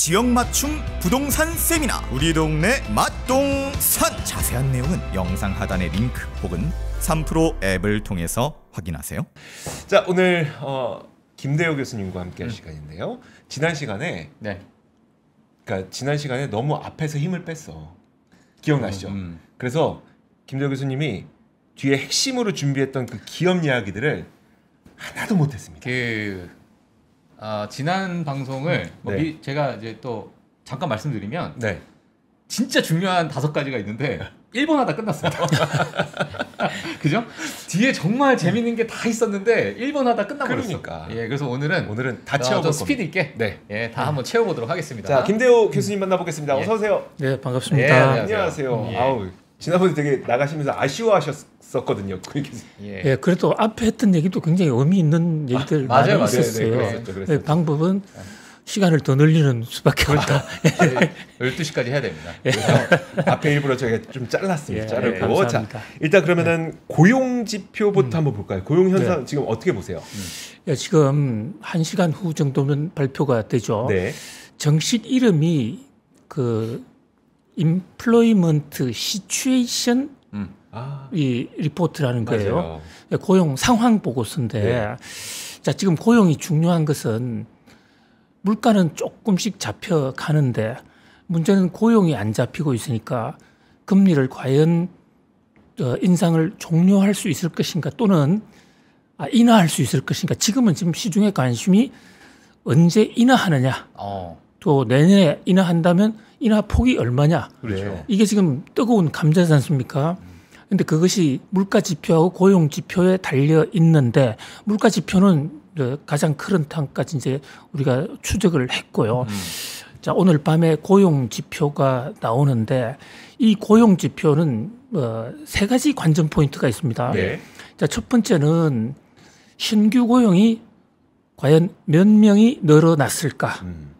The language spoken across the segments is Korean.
지역 맞춤 부동산 세미나 우리 동네 맛동산 자세한 내용은 영상 하단의 링크 혹은 3프로 앱을 통해서 확인하세요. 자 오늘 어, 김대우 교수님과 함께할 음. 시간인데요. 지난 시간에 네. 그러니까 지난 시간에 너무 앞에서 힘을 뺐어. 기억나시죠? 음, 음. 그래서 김대우 교수님이 뒤에 핵심으로 준비했던 그 기업 이야기들을 하나도 못했습니다. 그 아, 지난 방송을 음. 뭐 네. 미, 제가 이제 또 잠깐 말씀드리면 네. 진짜 중요한 다섯 가지가 있는데 1번 하다 끝났습니다. 그죠? 뒤에 정말 재밌는 게 다 있었는데 1번 하다 끝나버렸어. 그러니까. 예, 그래서 오늘은 오늘은 다 어, 채워볼 어, 스피드 있게 네, 예, 다 네. 한번 채워보도록 하겠습니다. 자, 김대호 교수님 만나보겠습니다. 예. 어서 오세요. 네, 예, 반갑습니다. 예, 안녕하세요. 음, 예. 아우 지난번에 되게 나가시면서 아쉬워하셨 썼거든요. 그 예. 예. 그래도 앞에 했던 얘기도 굉장히 의미 있는 얘기들 아, 많이 맞아요, 네, 있었어요. 맞 네, 그랬었죠, 그 방법은 네. 시간을 더 늘리는 수밖에 없다. 12시까지 그렇죠. 해야 됩니다. 예. 그래서 앞에 일부러 저희가 좀 잘랐습니다. 예, 자르고. 예, 자, 일단 그러면은 네. 고용 지표부터 음. 한번 볼까요? 고용 현상 네. 지금 어떻게 보세요? 음. 예, 지금 1시간 후 정도면 발표가 되죠. 네. 정식 이름이 그 Employment Situation 아. 이 리포트라는 거예요. 맞아요. 예, 고용 상황 보고서인데 네. 예. 자 지금 고용이 중요한 것은 물가는 조금씩 잡혀 가는데 문제는 고용이 안 잡히고 있으니까 금리를 과연 어, 인상을 종료할 수 있을 것인가 또는 아, 인하할 수 있을 것인가 지금은 지금 시중의 관심이 언제 인하하느냐 어. 또 내년에 인하한다면 인하 폭이 얼마냐 그렇죠. 이게 지금 뜨거운 감자지 않습니까? 음. 근데 그것이 물가 지표하고 고용 지표에 달려 있는데 물가 지표는 가장 큰런탕까지 이제 우리가 추적을 했고요. 음. 자, 오늘 밤에 고용 지표가 나오는데 이 고용 지표는 어, 세 가지 관전 포인트가 있습니다. 네. 자, 첫 번째는 신규 고용이 과연 몇 명이 늘어났을까? 음.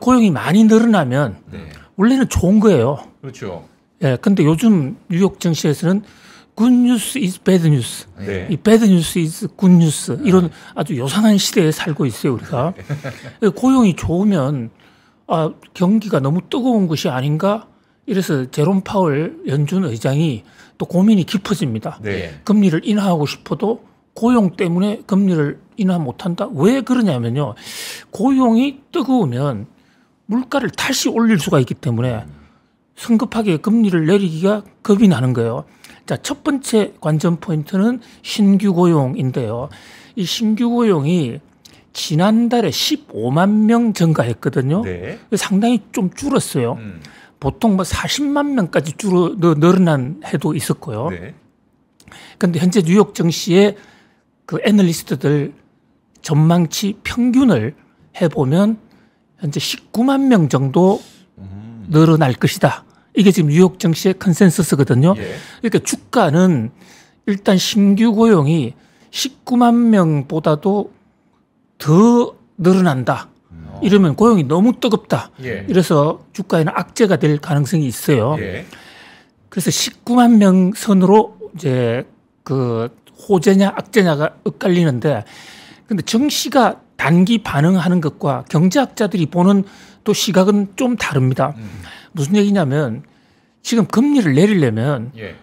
고용이 많이 늘어나면 네. 원래는 좋은 거예요. 그렇죠. 예, 근데 요즘 뉴욕 증시에서는 good news is bad news. 네. 이 bad news is good news. 이런 아주 요상한 시대에 살고 있어요, 우리가. 네. 그 고용이 좋으면 아, 경기가 너무 뜨거운 것이 아닌가? 이래서 제롬 파월 연준 의장이 또 고민이 깊어집니다. 네. 금리를 인하하고 싶어도 고용 때문에 금리를 인하 못한다. 왜 그러냐면요. 고용이 뜨거우면 물가를 다시 올릴 수가 있기 때문에 음. 성급하게 금리를 내리기가 겁이 나는 거예요. 자, 첫 번째 관전 포인트는 신규 고용인데요. 이 신규 고용이 지난달에 15만 명 증가했거든요. 네. 상당히 좀 줄었어요. 음. 보통 뭐 40만 명까지 줄어 늘어난 해도 있었고요. 네. 그런데 네. 현재 뉴욕 증시의 그 애널리스트들 전망치 평균을 해보면 현재 19만 명 정도 늘어날 것이다. 이게 지금 뉴욕 증시의 컨센서스거든요. 예. 그러니까 주가는 일단 신규 고용이 19만 명보다도 더 늘어난다. 어. 이러면 고용이 너무 뜨겁다. 예. 이래서 주가에는 악재가 될 가능성이 있어요. 예. 그래서 19만 명 선으로 이제 그 호재냐 악재냐가 엇갈리는데 근데 정시가 단기 반응하는 것과 경제학자들이 보는 또 시각은 좀 다릅니다. 음. 무슨 얘기냐면 지금 금리를 내리려면 예.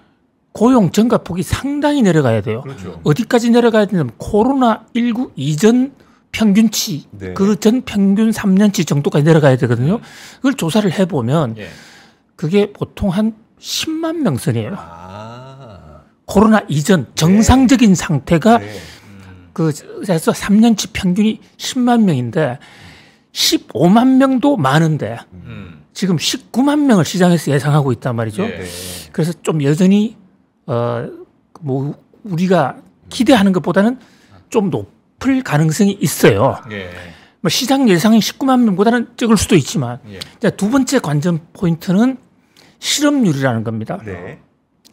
고용 증가폭이 상당히 내려가야 돼요. 그렇죠. 어디까지 내려가야 되냐면 코로나 19 이전 평균치 네. 그전 평균 3년치 정도까지 내려가야 되거든요. 음. 그걸 조사를 해보면 예. 그게 보통 한 10만 명 선이에요. 아. 코로나 이전 정상적인 네. 상태가 네. 음. 그, 그래서 3년치 평균이 10만 명인데 음. 15만 명도 많은데 음. 지금 19만 명을 시장에서 예상하고 있단 말이죠. 예. 그래서 좀 여전히 어뭐 우리가 기대하는 것보다는 좀 높을 가능성이 있어요. 예. 뭐 시장 예상이 19만 명보다는 적을 수도 있지만 예. 두 번째 관전 포인트는 실업률이라는 겁니다. 네.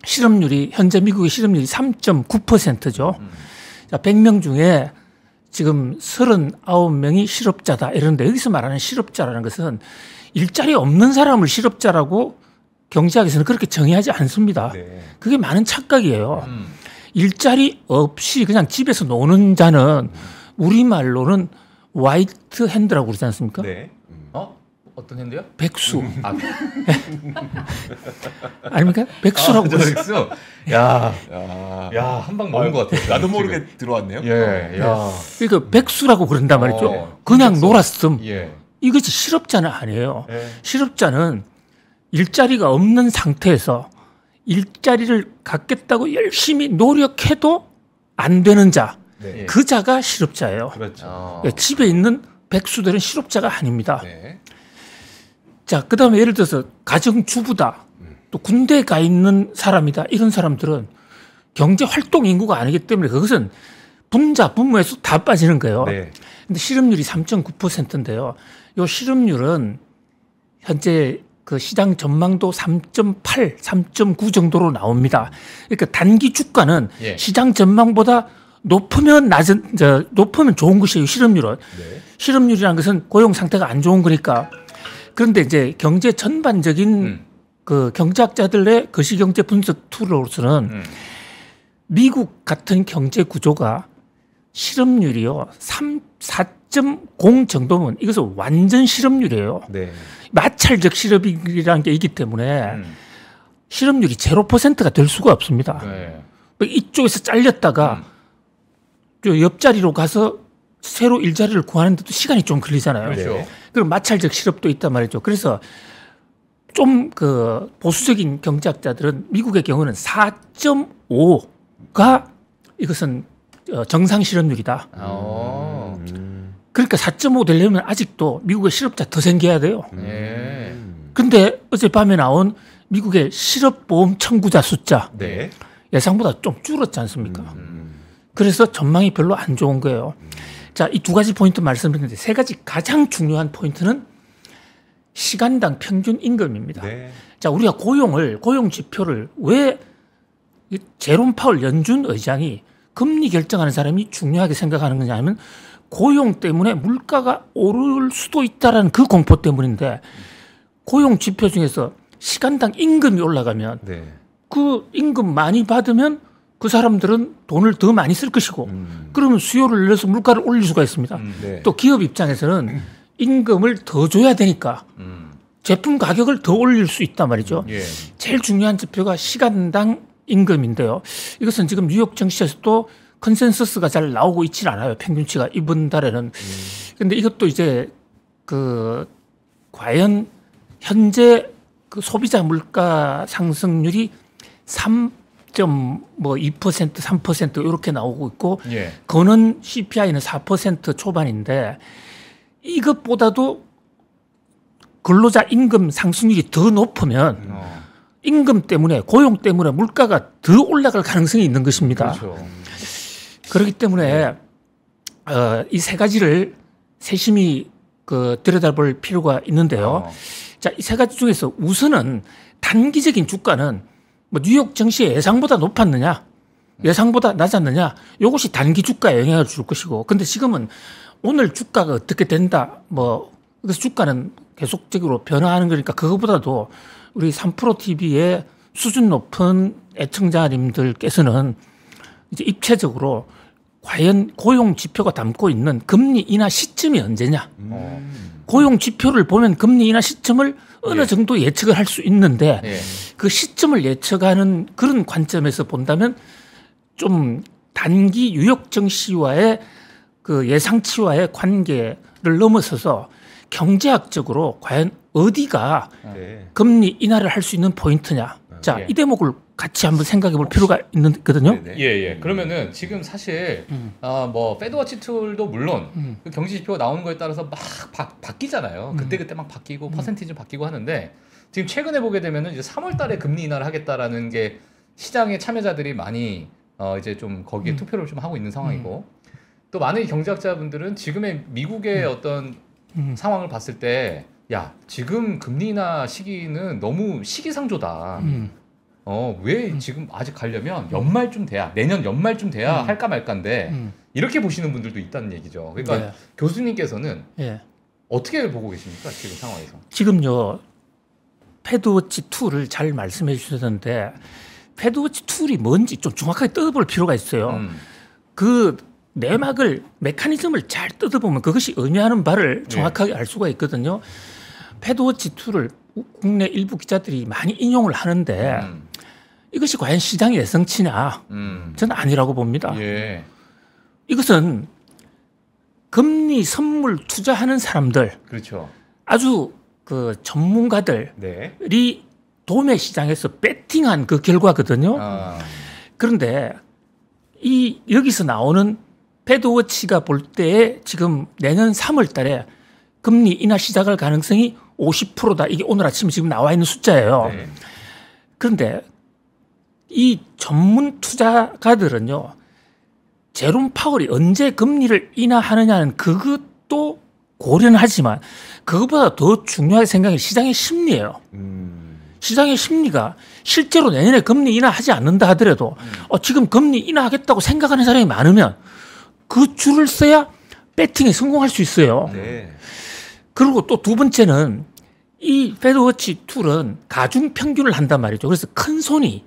실업률이 현재 미국의 실업률이 3.9%죠. 음. 자, 100명 중에 지금 39명이 실업자다 이런데 여기서 말하는 실업자라는 것은 일자리 없는 사람을 실업자라고 경제학에서는 그렇게 정의하지 않습니다. 네. 그게 많은 착각이에요. 음. 일자리 없이 그냥 집에서 노는 자는 음. 우리말로는 와이트 핸드라고 그러지 않습니까? 네. 어떤 핸드요? 백수. 아, 아닙니까? 백수라고. 아, 백수. 야, 야, 야한 방 먹은 것 같아요. 나도 모르게 지금. 들어왔네요. 예, 예, 야. 그러니까 백수라고 그런단 말이죠. 어, 그냥 백수. 놀았음. 예. 이것이 실업자는 아니에요. 예. 실업자는 일자리가 없는 상태에서 일자리를 갖겠다고 열심히 노력해도 안 되는 자. 네. 그 자가 실업자예요. 그렇죠. 어. 집에 있는 백수들은 실업자가 아닙니다. 네. 자, 그 다음에 예를 들어서 가정주부다. 또 군대 가 있는 사람이다. 이런 사람들은 경제 활동 인구가 아니기 때문에 그것은 분자, 분모에서 다 빠지는 거예요. 네. 근데 실업률이 3.9%인데요. 요 실업률은 현재 그 시장 전망도 3.8, 3.9 정도로 나옵니다. 그러니까 단기 주가는 예. 시장 전망보다 높으면 낮은 저, 높으면 좋은 것이에요. 실업률은 네. 실업률이라는 것은 고용 상태가 안 좋은 거니까 그런데 이제 경제 전반적인 음. 그 경제학자들의 거시경제 분석 툴로서는 음. 미국 같은 경제 구조가 실업률이요 3 4.0 정도면 이것은 완전 실업률이에요. 네. 마찰적 실업이라는 게 있기 때문에 음. 실업률이 0%가 될 수가 없습니다. 네. 뭐 이쪽에서 잘렸다가 음. 옆자리로 가서 새로 일자리를 구하는데도 시간이 좀 걸리잖아요. 그렇죠. 네. 그리고 마찰적 실업도 있단 말이죠. 그래서 좀 그 보수적인 경제학자들은 미국의 경우는 4.5가 이것은 어, 정상 실업률이다. 음. 그러니까 4.5 되려면 아직도 미국의 실업자 더 생겨야 돼요. 네. 근데 어젯밤에 나온 미국의 실업보험 청구자 숫자 네. 예상보다 좀 줄었지 않습니까? 음. 그래서 전망이 별로 안 좋은 거예요. 음. 자, 이 두 가지 포인트 말씀드렸는데 세 가지 가장 중요한 포인트는 시간당 평균 임금입니다. 네. 자, 우리가 고용을 고용 지표를 왜 제롬 파월 연준 의장이 금리 결정하는 사람이 중요하게 생각하는 거냐 하면 고용 때문에 물가가 오를 수도 있다라는 그 공포 때문인데 고용 지표 중에서 시간당 임금이 올라가면 네. 그 임금 많이 받으면 그 사람들은 돈을 더 많이 쓸 것이고 음. 그러면 수요를 늘려서 물가를 올릴 수가 있습니다. 음, 네. 또 기업 입장에서는 음. 임금을 더 줘야 되니까 음. 제품 가격을 더 올릴 수 있단 말이죠. 예. 제일 중요한 지표가 시간당 임금인데요. 이것은 지금 뉴욕 정시에서도 컨센서스가 잘 나오고 있지 않아요. 평균치가 이번 달에는. 그런데 음. 이것도 이제 그 과연 현재 그 소비자 물가 상승률이 0.뭐2% 3% 이렇게 나오고 있고 예. 거는 CPI는 4% 초반인데 이것보다도 근로자 임금 상승률이 더 높으면 어. 임금 때문에 고용 때문에 물가가 더 올라갈 가능성이 있는 것입니다. 그렇죠. 그렇기 때문에 네. 어, 이세 가지를 세심히 그 들여다볼 필요가 있는데요. 어. 자, 이 세 가지 중에서 우선은 단기적인 주가는 뭐 뉴욕 증시 예상보다 높았느냐, 예상보다 낮았느냐, 이것이 단기 주가에 영향을 줄 것이고, 근데 지금은 오늘 주가가 어떻게 된다, 뭐, 그래서 주가는 계속적으로 변화하는 거니까 그것보다도 우리 3프로 TV의 수준 높은 애청자님들께서는 이제 입체적으로 과연 고용 지표가 담고 있는 금리 인하 시점이 언제냐. 음. 고용 지표를 보면 금리 인하 시점을 어느 예. 정도 예측을 할 수 있는데 예. 그 시점을 예측하는 그런 관점에서 본다면 좀 단기 유역증 시와의 그 예상치와의 관계를 넘어서서 경제학적으로 과연 어디가 네. 금리 인하를 할 수 있는 포인트냐. 자, 예. 이 대목을 같이 한번 생각해 볼 필요가 있거든요. 예예. 네, 네. 예. 그러면은 지금 사실 음. 아, 뭐 페드워치 툴도 물론 음. 그 경제 지표 가 나오는 거에 따라서 막 바, 바뀌잖아요. 음. 그때 그때 막 바뀌고 음. 퍼센티지 바뀌고 하는데 지금 최근에 보게 되면은 이제 3월달에 금리 인하를 하겠다라는 게 시장의 참여자들이 많이 어 이제 좀 거기에 음. 투표를 좀 하고 있는 상황이고 음. 또 많은 경제학자분들은 지금의 미국의 음. 어떤 음. 상황을 봤을 때 야 지금 금리나 시기는 너무 시기상조다 어, 왜 음. 지금 아직 가려면 연말쯤 돼야 내년 연말쯤 돼야 음. 할까 말까인데 음. 이렇게 보시는 분들도 있다는 얘기죠. 그러니까 예. 교수님께서는 예. 어떻게 보고 계십니까 지금 상황에서? 지금요 패드워치 2를 잘 말씀해 주셨는데 패드워치 2이 뭔지 좀 정확하게 뜯어볼 필요가 있어요. 음. 그 내막을 메커니즘을 잘 뜯어보면 그것이 의미하는 바를 예. 정확하게 예. 알 수가 있거든요. 패드워치 2를 국내 일부 기자들이 많이 인용을 하는데. 음. 이것이 과연 시장의 예성치냐? 음. 저는 아니라고 봅니다. 예. 이것은 금리 선물 투자하는 사람들, 그렇죠. 아주 그 전문가들이 네. 도매 시장에서 배팅한 그 결과거든요. 아. 그런데 이 여기서 나오는 패드워치가볼 때에 지금 내년 3월 달에 금리 인하 시작할 가능성이 50%다. 이게 오늘 아침에 지금 나와 있는 숫자예요. 네. 그런데 이 전문 투자가들은요. 제롬 파월이 언제 금리를 인하하느냐는 그것도 고려하지만 그것보다 더 중요하게 생각이 시장의 심리예요. 음. 시장의 심리가 실제로 내년에 금리 인하하지 않는다 하더라도 음. 어, 지금 금리 인하하겠다고 생각하는 사람이 많으면 그 줄을 써야 배팅에 성공할 수 있어요. 네. 그리고 또 두 번째는 이 페드워치 툴은 가중 평균을 한단 말이죠. 그래서 큰 손이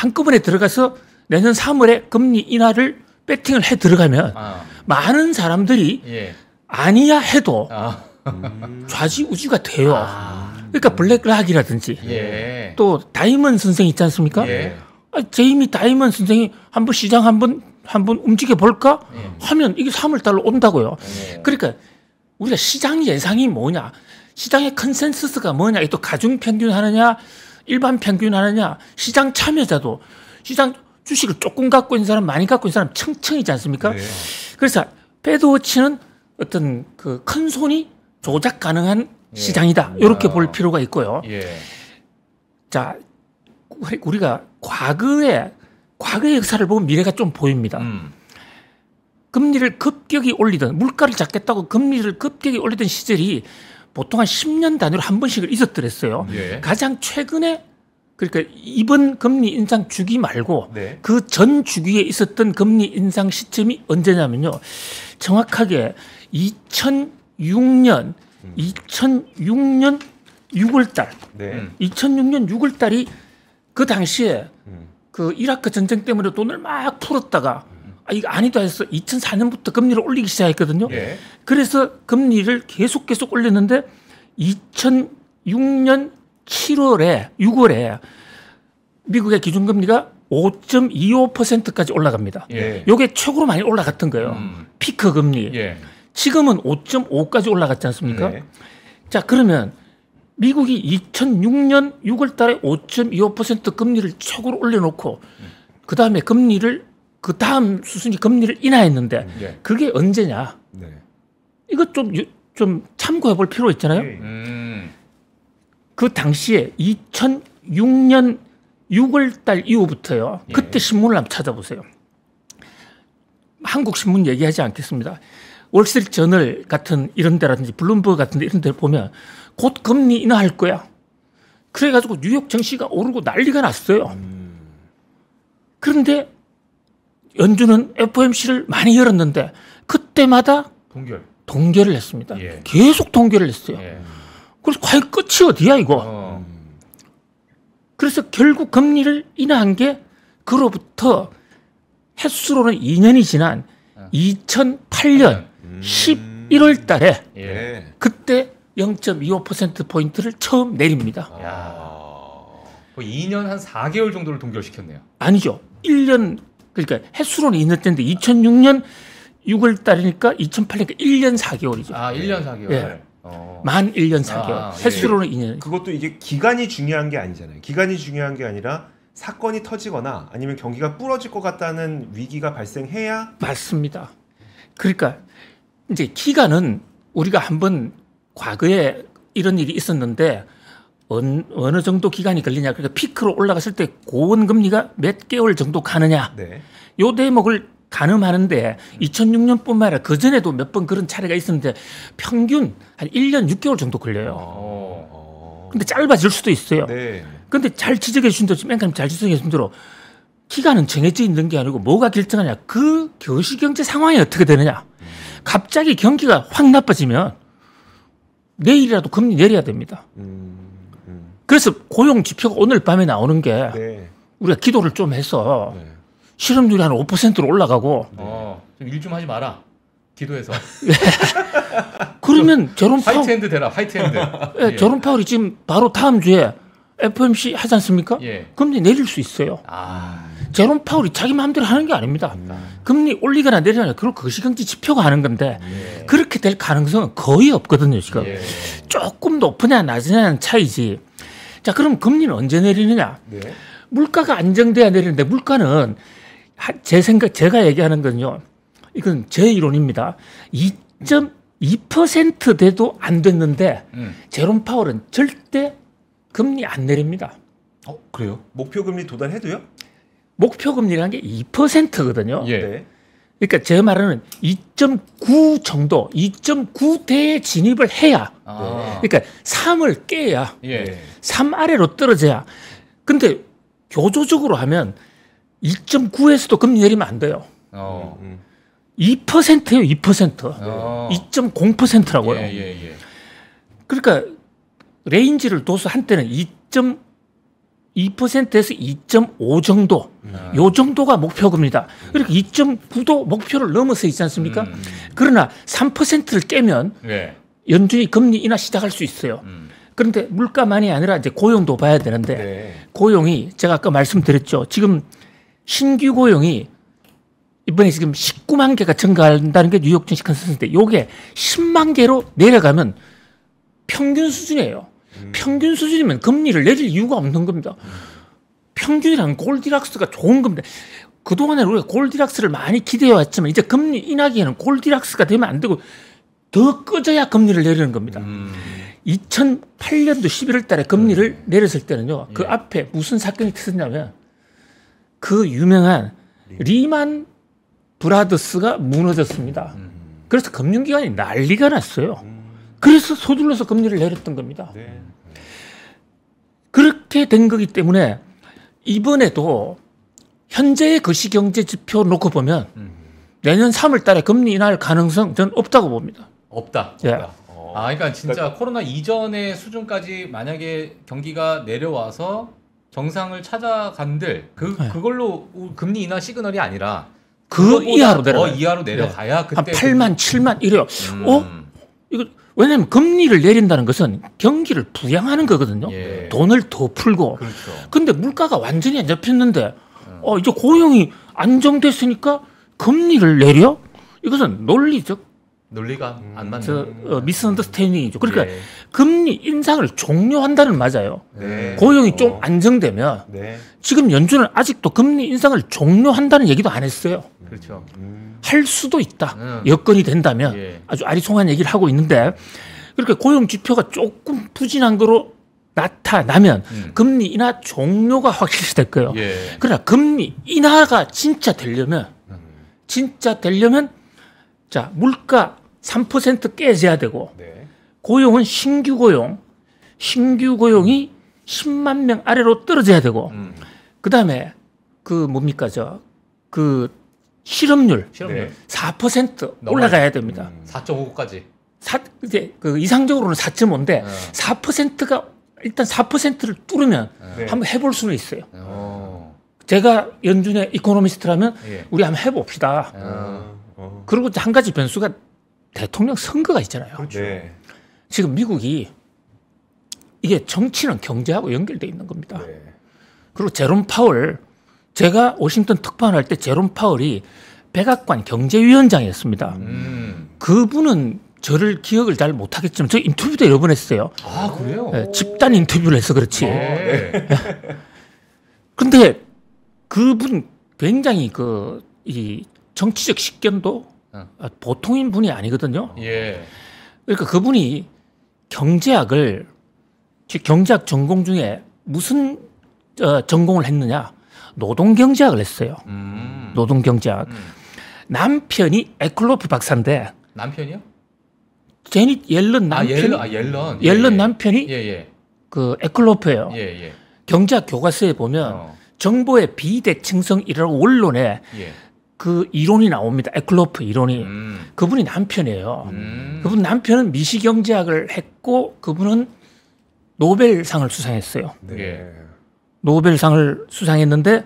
한꺼번에 들어가서 내년 3월에 금리 인하를 배팅을 해 들어가면 아. 많은 사람들이 예. 아니야 해도 아. 음. 좌지우지가 돼요. 아. 그러니까 블랙락이라든지 예. 또 다이먼 선생 있지 않습니까? 예. 아, 제이미 다이먼 선생이 한번 시장 한번 한번 움직여 볼까 예. 하면 이게 3월 달로 온다고요. 예. 그러니까 우리가 시장 예상이 뭐냐, 시장의 컨센서스가 뭐냐, 또 가중 평균하느냐, 일반 평균 하느냐 시장 참여자도 시장 주식을 조금 갖고 있는 사람 많이 갖고 있는 사람 층층이지 않습니까? 네. 그래서 패드워치는 어떤 그 큰 손이 조작 가능한 예. 시장이다 이렇게 볼 아. 필요가 있고요. 예. 자 우리가 과거의 과거의 역사를 보면 미래가 좀 보입니다. 음. 금리를 급격히 올리던 물가를 잡겠다고 금리를 급격히 올리던 시절이 보통 한 10년 단위로 한 번씩을 있었더랬어요. 예. 가장 최근에 그러니까 이번 금리 인상 주기 말고 네. 그전 주기에 있었던 금리 인상 시점이 언제냐면요. 정확하게 2006년 음. 2006년 6월 달. 네. 2006년 음. 6월 달이 그 당시에 음. 그 이라크 전쟁 때문에 돈을 막 풀었다가 아, 이거 아니다 해서 2004년부터 금리를 올리기 시작했거든요. 예. 그래서 금리를 계속 계속 올렸는데 2006년 7월에 6월에 미국의 기준금리가 5.25%까지 올라갑니다. 예. 요게 최고로 많이 올라갔던 거예요. 음. 피크 금리. 예. 지금은 5.5까지 올라갔지 않습니까? 네. 자, 그러면 미국이 2006년 6월 달에 5.25% 금리를 최고로 올려놓고 음. 그 다음에 금리를 그 다음 수순이 금리를 인하했는데 음, 네. 그게 언제냐? 네. 이것 좀, 좀 참고해 볼 필요 있잖아요. 예, 예. 음. 그 당시에 2006년 6월 달 이후부터요. 예. 그때 신문을 한번 찾아보세요. 한국 신문 얘기하지 않겠습니다. 월스트리트 저널 같은 이런 데라든지 블룸버그 같은 데 이런 데 보면 곧 금리 인하할 거야. 그래가지고 뉴욕 증시가 오르고 난리가 났어요. 음. 그런데 연준은 FOMC를 많이 열었는데 그때마다 동결. 동결을 했습니다. 예. 계속 동결을 했어요. 예. 그래서 과연 끝이 어디야 이거? 어. 그래서 결국 금리를 인하한 게 그로부터 횟수로는 2년이 지난 2008년 예. 음. 11월 달에 예. 그때 0.25%포인트를 처음 내립니다. 야. 2년 한 4개월 정도를 동결시켰네요. 아니죠. 1년 그러니까 해수로는 있는 때인데 2006년 6월 달이니까 2008년 니까 1년 4개월이죠. 아, 1년 4개월. 예. 어. 만 1년 4개월. 아, 해수로는 아, 예. 2년. 그것도 이게 기간이 중요한 게 아니잖아요. 기간이 중요한 게 아니라 사건이 터지거나 아니면 경기가 부러질 것 같다는 위기가 발생해야 맞습니다. 그러니까 이제 기간은 우리가 한번 과거에 이런 일이 있었는데 어느 정도 기간이 걸리냐 그러니까 피크로 올라갔을 때 고원 금리가 몇 개월 정도 가느냐 네. 요 대목을 가늠하는데 2006년뿐만 아니라 그 전에도 몇 번 그런 차례가 있었는데 평균 한 1년 6개월 정도 걸려요. 어, 근데 짧아질 수도 있어요. 네. 근데 잘 지적해 주신 대로 지금 앵커잘 지적해 주신 대로 기간은 정해져 있는 게 아니고 뭐가 결정하냐 그 교시 경제 상황이 어떻게 되느냐 갑자기 경기가 확 나빠지면 내일이라도 금리 내려야 됩니다. 음. 그래서 고용 지표가 오늘 밤에 나오는 게 네. 우리가 기도를 좀 해서 네. 실업률이 한 5%로 올라가고 네. 어, 일좀 하지 마라. 기도해서. 예. 그러면 저런 파울 화이트핸드 되라. 화이트핸드. 예, 제롬 예. 파울이 지금 바로 다음 주에 FMC o 하지 않습니까? 예. 금리 내릴 수 있어요. 아. 제롬 파울이 자기 마음대로 하는 게 아닙니다. 아. 금리 올리거나 내리거나 그걸 거시경제 지표가 하는 건데 예. 그렇게 될 가능성은 거의 없거든요. 지금 예. 조금 높으냐 낮으냐는 차이지 자, 그럼 금리는 언제 내리느냐? 네. 물가가 안정돼야 내리는데 물가는 제 생각 제가 얘기하는 건요. 이건 제 이론입니다. 2.2% 돼도 안 됐는데 음. 제롬 파월은 절대 금리 안 내립니다. 어, 그래요? 목표 금리 도달해도요? 목표 금리라는 게 2%거든요. 예. 네. 그러니까 제 말은 2.9 정도, 2.9대에 진입을 해야. 아. 그러니까 3을 깨야. 예. 3 아래로 떨어져야. 근데 교조적으로 하면 2.9에서도 금리 내리면 안 돼요. 어. 2%예요, 2%. 어. 2.0%라고요. 예, 예, 예. 그러니까 레인지를 둬서 한때는 2.2%에서 2.5 정도. 음. 요 정도가 목표금니다 이렇게 2.9도 목표를 넘어서 있지 않습니까? 음. 그러나 3%를 깨면 네. 연준이 금리 인하 시작할 수 있어요. 음. 그런데 물가만이 아니라 이제 고용도 봐야 되는데 네. 고용이 제가 아까 말씀드렸죠. 지금 신규 고용이 이번에 지금 19만 개가 증가한다는 게 뉴욕 증시 컨센서스인데 요게 10만 개로 내려가면 평균 수준이에요. 음. 평균 수준이면 금리를 내릴 이유가 없는 겁니다. 음. 평균이란 골디락스가 좋은 겁니다. 그동안에 우리가 골디락스를 많이 기대해왔지만 이제 금리 인하기에는 골디락스가 되면 안 되고 더 꺼져야 금리를 내리는 겁니다. 음. 2008년도 11월 달에 금리를 음. 내렸을 때는요. 그 예. 앞에 무슨 사건이 터졌냐면 그 유명한 리만 브라더스가 무너졌습니다. 음. 그래서 금융기관이 난리가 났어요. 음. 그래서 서둘러서 금리를 내렸던 겁니다. 네. 그렇게 된 거기 때문에 이번에도 현재의 거시경제 지표 놓고 보면 음. 내년 3월 달에 금리 인하할 가능성 전 없다고 봅니다. 없다. 예. 없다. 예. 아, 그러니까 진짜 그러니까... 코로나 이전의 수준까지 만약에 경기가 내려와서 정상을 찾아간들 그 네. 그걸로 금리 인하 시그널이 아니라 그 이하로 내려 이하로 내려가야 네. 그때 한 8만 7만 이래요. 음. 어? 이거 왜냐하면 금리를 내린다는 것은 경기를 부양하는 거거든요. 예. 돈을 더 풀고. 그렇죠. 근데 물가가 완전히 안 잡혔는데 음. 어, 이제 고용이 안정됐으니까 금리를 내려? 이것은 논리적 논리가 음. 안 맞는. 저, 어, 미스언더스탠딩이죠. 그러니까 네. 금리 인상을 종료한다는 맞아요. 네. 고용이 네. 그 어. 좀 안정되면 네. 지금 연준은 아직도 금리 인상을 종료한다는 얘기도 안 했어요. 음. 그렇죠. 음. 할 수도 있다. 음. 여건이 된다면 예. 아주 아리송한 얘기를 하고 있는데 그렇게 고용 지표가 조금 부진한 거로 나타나면 음. 금리 인하 종료가 확실시 될 거예요. 예. 그러나 금리 인하가 진짜 되려면 음. 진짜 되려면 자 물가 3% 깨져야 되고 네. 고용은 신규 고용, 신규 고용이 10만 명 아래로 떨어져야 되고 음. 그다음에 그 뭡니까 저 그 실업률, 실업률 4% 올라가야 됩니다. 음. 4.5까지. 사 이제 그 이상적으로는 4.5인데 네. 4%가 일단 4%를 뚫으면 네. 한번 해볼 수는 있어요. 오. 어. 제가 연준의 이코노미스트라면 예. 우리 한번 해봅시다. 아. 그리고 한 가지 변수가 대통령 선거가 있잖아요. 그렇죠. 네. 지금 미국이 이게 정치는 경제하고 연결돼 있는 겁니다. 네. 그리고 제롬 파월 제가 워싱턴 특파원할 때 제롬 파월이 백악관 경제위원장이었습니다. 음. 그분은 저를 기억을 잘 못하겠지만 저 인터뷰도 여러 번 했어요. 아 그래요? 네, 집단 인터뷰를 해서 그렇지. 그근데 어, 네. 그분 굉장히 그 이 정치적 식견도 아, 보통인 분이 아니거든요. 예. 그러니까 그분이 경제학을 경제학 전공 중에 무슨 어, 전공을 했느냐? 노동 경제학을 했어요. 음. 노동 경제학. 음. 남편이 에클로프 박사인데 남편이요? 제니 옐런 남편. 아, 옐런, 아, 옐런. 아, 옐 예, 예, 남편이 예, 예. 그 에클로프예요. 예, 예. 경제학 교과서에 보면 어. 정보의 비대칭성 이라는 원론에 그 이론이 나옵니다. 에클로프 이론이. 음. 그분이 남편이에요. 음. 그분 남편은 미시경제학을 했고 그분은 노벨상을 수상했어요. 네. 예. 노벨상을 수상했는데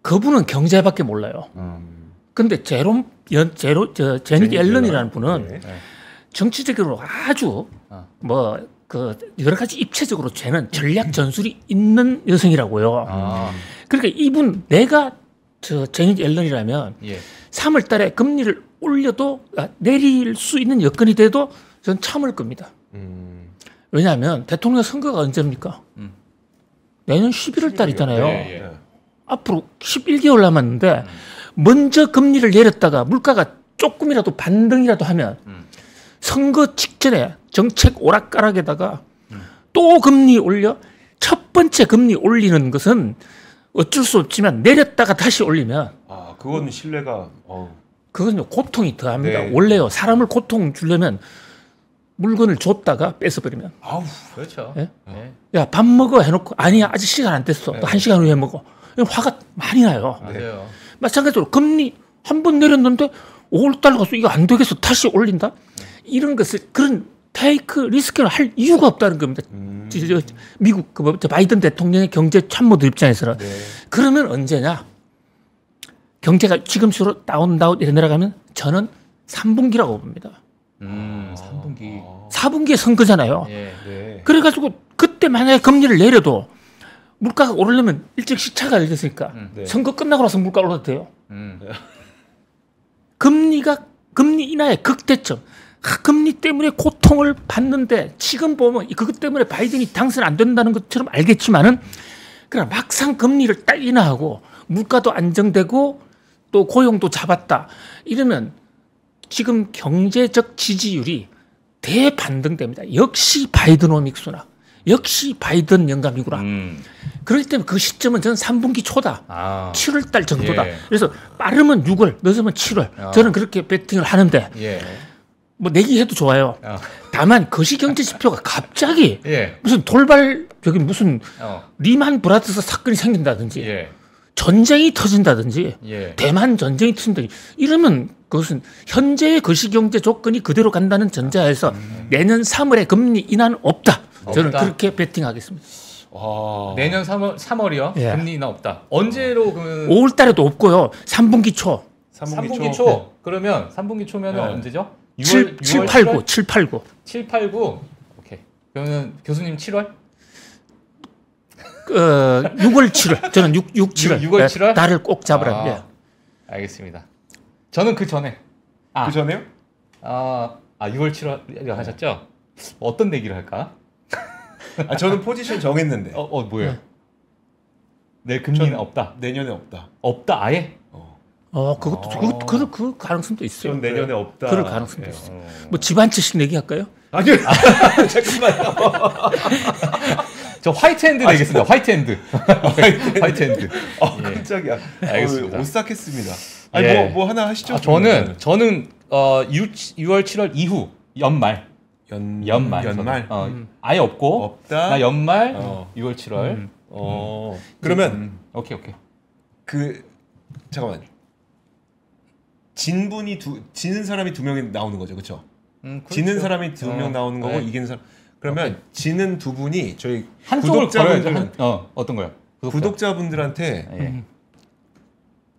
그분은 경제밖에 몰라요. 음. 근데 제롬 연 제로 저 제니 앨런이라는 분은 네. 네. 정치적으로 아주 아. 어. 뭐그 여러 가지 입체적으로 쟤는 전략 전술이 있는 여성이라고요. 아. 그러니까 이분 내가 저 정익 앨런이라면 예. 3월 달에 금리를 올려도 아, 내릴 수 있는 여건이 돼도 저는 참을 겁니다. 음. 왜냐하면 대통령 선거가 언제입니까? 음. 내년 11월 달이잖아요. 네, 예. 예. 네. 앞으로 11개월 남았는데 음. 먼저 금리를 내렸다가 물가가 조금이라도 반등이라도 하면 음. 선거 직전에 정책 오락가락에다가 음. 또 금리 올려 첫 번째 금리 올리는 것은 어쩔 수 없지만 내렸다가 다시 올리면 아 그거는 신뢰가 어. 그건 고통이 더합니다. 네. 원래요 사람을 고통 주려면 물건을 줬다가 뺏어버리면 아우 그렇죠. 예? 네. 야밥 먹어 해놓고 아니 야 아직 시간 안 됐어. 네. 한 시간 후에 먹어. 화가 많이 나요. 네. 맞아요. 마찬가지로 금리 한 번 내렸는데 5월 달 가서 이거 안 되겠어 다시 올린다. 네. 이런 것을 그런 페이크 리스크를 할 이유가 없다는 겁니다. 음. 미국 그 뭐, 바이든 대통령의 경제 참모들 입장에서는 네. 그러면 언제냐? 경제가 지금처럼 다운 다운 이런 내려가면 저는 3분기라고 봅니다. 음, 3분기. 4분기에 아. 선거잖아요. 네, 네. 그래가지고 그때 만약에 금리를 내려도 물가가 오르려면 일찍 시차가 늦었으니까 음, 네. 선거 끝나고 나서 물가 올라도 돼요. 음. 금리가 금리 인하의 극대점. 금리 때문에 고통을 받는데 지금 보면 그것 때문에 바이든이 당선 안 된다는 것처럼 알겠지만은 그냥 막상 금리를 딱 인하하고 물가도 안정되고 또 고용도 잡았다 이러면 지금 경제적 지지율이 대반등됩니다. 역시 바이든오믹스나 역시 바이든 영감이구나. 음. 그렇기 때문에 그 시점은 저는 3분기 초다. 아. 7월 달 정도다. 예. 그래서 빠르면 6월, 늦으면 7월. 아. 저는 그렇게 배팅을 하는데 예. 뭐 내기해도 좋아요. 어. 다만 거시 경제 지표가 갑자기 예. 무슨 돌발 저기 무슨 어. 리만 브라더스 사건이 생긴다든지 예. 전쟁이 터진다든지 예. 대만 전쟁이 터진다든지 이러면 그것은 현재의 거시 경제 조건이 그대로 간다는 전제하에서 음. 내년 3월에 금리 인하는 없다. 없다. 저는 그렇게 베팅하겠습니다. 와. 내년 3월 3월이요? 예. 금리 인하 없다. 언제로 그 5월 달에도 없고요. 3분기 초. 3분기, 3분기 초. 초. 네. 그러면 3분기 초면 은 언제죠? 7, 6월, 7 8, 9, 7, 8, 9. 7, 8, 9. 오케이. 그러면 교수님 7월? 어, 그, 6월 7월. 저는 6, 6 7월. 6, 월 7월? 날을 꼭 잡으라. 아, 예. 알겠습니다. 저는 그 전에. 아, 그 전에요? 아, 아 6월 7월 하셨죠? 어떤 내기를 할까? 아, 저는 포지션 정했는데. 어, 어 뭐예요? 네. 내 금리는 없다. 내년에 없다. 없다 아예? 어, 그것도, 아. 그것, 그, 그 가능성도 있어요. 그럼 내년에 네. 없다. 그럴 가능성도 예, 있어요. 어. 뭐 집안채씩 내기할까요? 아니요. 아, 잠깐만요. 저 화이트 핸드 아, 내겠습니다. 아, 화이트 핸드. 화이트 핸드. 아, 예. 깜짝이야. 예. 알겠습니다. 오싹했습니다. 어, 아니, 예. 뭐, 뭐 하나 하시죠? 아, 저는, 네. 저는, 어, 6, 6월, 7월 이후, 연말. 연, 연말. 연말. 어, 음. 아예 없고. 없다. 나 연말, 어. 6월, 7월. 음. 어. 음. 그러면. 음. 오케이, 오케이. 그, 잠깐만. 진 분이 두 지는 사람이 두 명이 나오는 거죠, 그렇죠? 음, 그렇죠. 지는 사람이 두명 어. 나오는 거고 네. 이기는 사람 그러면 오케이. 지는 두 분이 저희 구독자분들 어, 어떤 거요? 구독자. 분들한테 예. 음.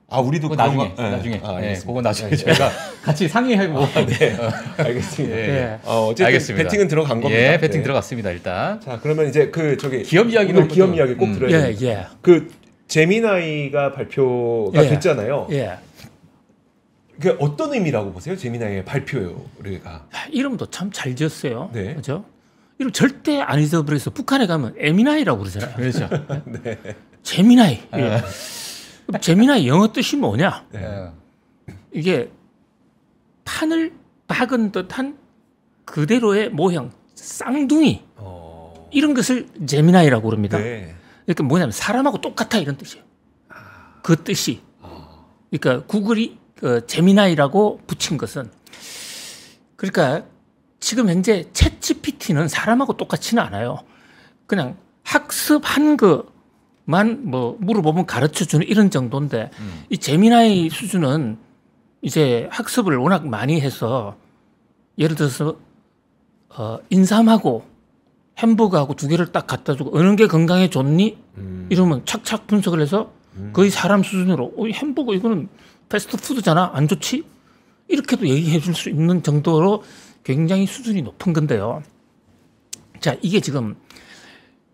아 우리도 나중에 거, 예. 나중에 아, 예, 그건 나중에 예. 저희가 같이 상의하고 아, 네 예. 알겠습니다. 예. 어, 쨌든 알겠습니다. 배팅은 들어간 겁니다. 예, 배팅 네. 들어갔습니다 일단. 자 그러면 이제 그 저기 기업 이야기도 기업 이야기 꼭 음. 들어야 돼. 예, 예. 그재미나이가 발표가 됐잖아요. 예. 그 어떤 의미라고 보세요? 제미나의 발표요가 아, 이름도 참 잘 지었어요. 네. 그죠 이름 절대 안 잊어버려서 북한에 가면 에미나이라고 그러잖아요. 그렇죠. 네. 제미나이. 네. 예. 제미나이 아. 영어 뜻이 뭐냐? 네. 네. 이게 판을 박은 듯한 그대로의 모형, 쌍둥이 어... 이런 것을 제미나이라고 그럽니다. 네. 그러니까 뭐냐면 사람하고 똑같아 이런 뜻이에요. 아. 그 뜻이. 그러니까 구글이 그 재미나이라고 붙인 것은 그러니까 지금 현재 챗GPT는 사람하고 똑같지는 않아요. 그냥 학습한 것만 뭐 물어보면 가르쳐 주는 이런 정도인데 음. 이 재미나이 수준은 이제 학습을 워낙 많이 해서 예를 들어서 어, 인삼하고 햄버거하고 두 개를 딱 갖다 주고 어느 게 건강에 좋니? 음. 이러면 착착 분석을 해서 음. 거의 사람 수준으로 어, 햄버거 이거는 패스트푸드잖아 안 좋지? 이렇게도 얘기해 줄 수 있는 정도로 굉장히 수준이 높은 건데요. 자 이게 지금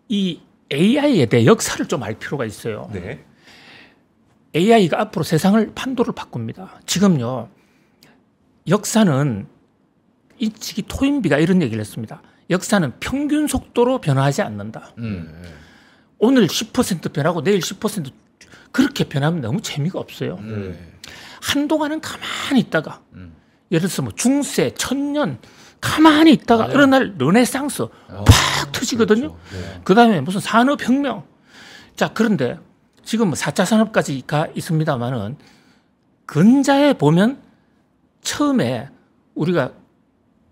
이 AI에 대해 역사를 좀 알 필요가 있어요. 네. AI가 앞으로 세상을 판도를 바꿉니다. 지금요 역사는 인치이 토인비가 이런 얘기를 했습니다. 역사는 평균 속도로 변화하지 않는다. 음. 오늘 10% 변하고 내일 10% 그렇게 변하면 너무 재미가 없어요. 음. 네. 한동안은 가만히 있다가 음. 예를 들어서 뭐 중세, 천년 가만히 있다가 어느 날 르네상스 어. 팍 터지거든요. 그렇죠. 네. 그다음에 무슨 산업혁명. 자 그런데 지금 4차 뭐 산업까지 가 있습니다만은 근자에 보면 처음에 우리가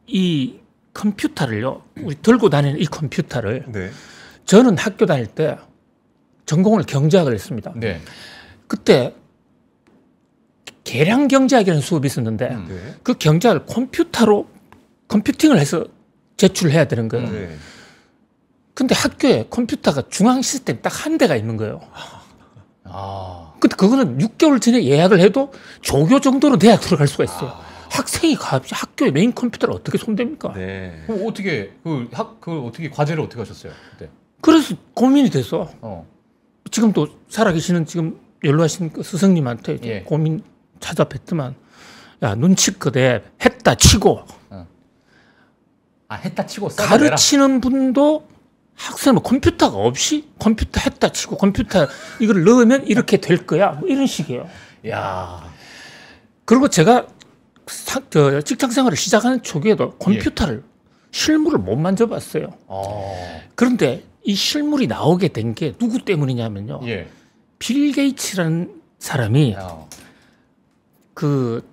이 컴퓨터를요, 우리 들고 다니는 이 컴퓨터를 네. 저는 학교 다닐 때 전공을 경제학을 했습니다. 네. 그때 계량 경제학이라는 수업이 있었는데 음. 네. 그 경제학을 컴퓨터로 컴퓨팅을 해서 제출해야 되는 거예요. 네. 근데 학교에 컴퓨터가 중앙 시스템 딱 한 대가 있는 거예요. 아. 근데 그거는 6개월 전에 예약을 해도 조교 정도로 대학 들어갈 수가 있어요. 아. 학생이 갑자기 학교에 메인 컴퓨터를 어떻게 손댑니까? 네. 그럼 어떻게 그 학 그 어떻게 과제를 어떻게 하셨어요? 그때? 그래서 고민이 돼서 어. 지금 도 살아계시는 지금 연로하신 그 스승님한테 예. 고민 찾아뵀더만 야 눈치껏에 했다 치고 어. 아 했다 치고 가르치는 분도 학생 뭐 컴퓨터가 없이 컴퓨터 했다 치고 컴퓨터 이걸 넣으면 이렇게 될 거야 뭐 이런 식이에요. 야 그리고 제가 사, 저, 직장 생활을 시작하는 초기에도 예. 컴퓨터를 예. 실물을 못 만져봤어요. 오. 어. 그런데 이 실물이 나오게 된 게 누구 때문이냐면요. 예. 빌 게이츠라는 사람이 어. 그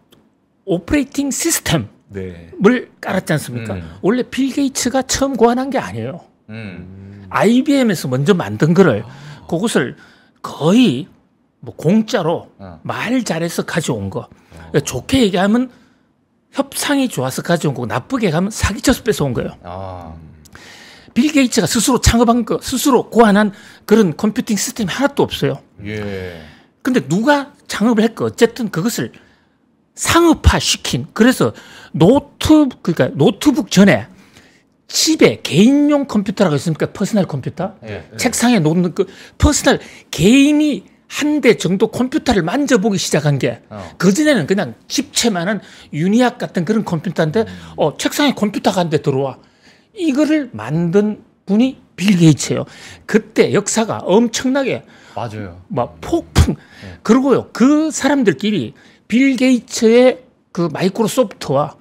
오퍼레이팅 시스템을 네. 깔았지 않습니까? 음. 원래 빌 게이츠가 처음 고안한 게 아니에요. 음. IBM에서 먼저 만든 거를 어. 아. 그것을 거의 뭐 공짜로 어. 말 잘해서 가져온 거. 그 좋게 얘기하면 협상이 좋아서 가져온 거고 나쁘게 가면 사기쳐서 뺏어온 거예요. 아. 빌 게이츠가 스스로 창업한 거, 스스로 고안한 그런 컴퓨팅 시스템이 하나도 없어요. 예. 근데 누가 창업을 했고 어쨌든 그것을 상업화 시킨 그래서 노트 북 그러니까 노트북 전에 집에 개인용 컴퓨터라고 했습니까 퍼스널 컴퓨터? 예, 예. 책상에 놓는 그 퍼스널 개인이 한 대 정도 컴퓨터를 만져보기 시작한 게 어. 그전에는 그냥 집체만한 유니악 같은 그런 컴퓨터인데 음. 어, 책상에 컴퓨터가 한 대 들어와. 이거를 만든 분이 빌 게이츠예요. 그때 역사가 엄청나게 맞아요. 막 폭풍. 네. 그리고요 그 사람들끼리 빌 게이츠의 그 마이크로소프트와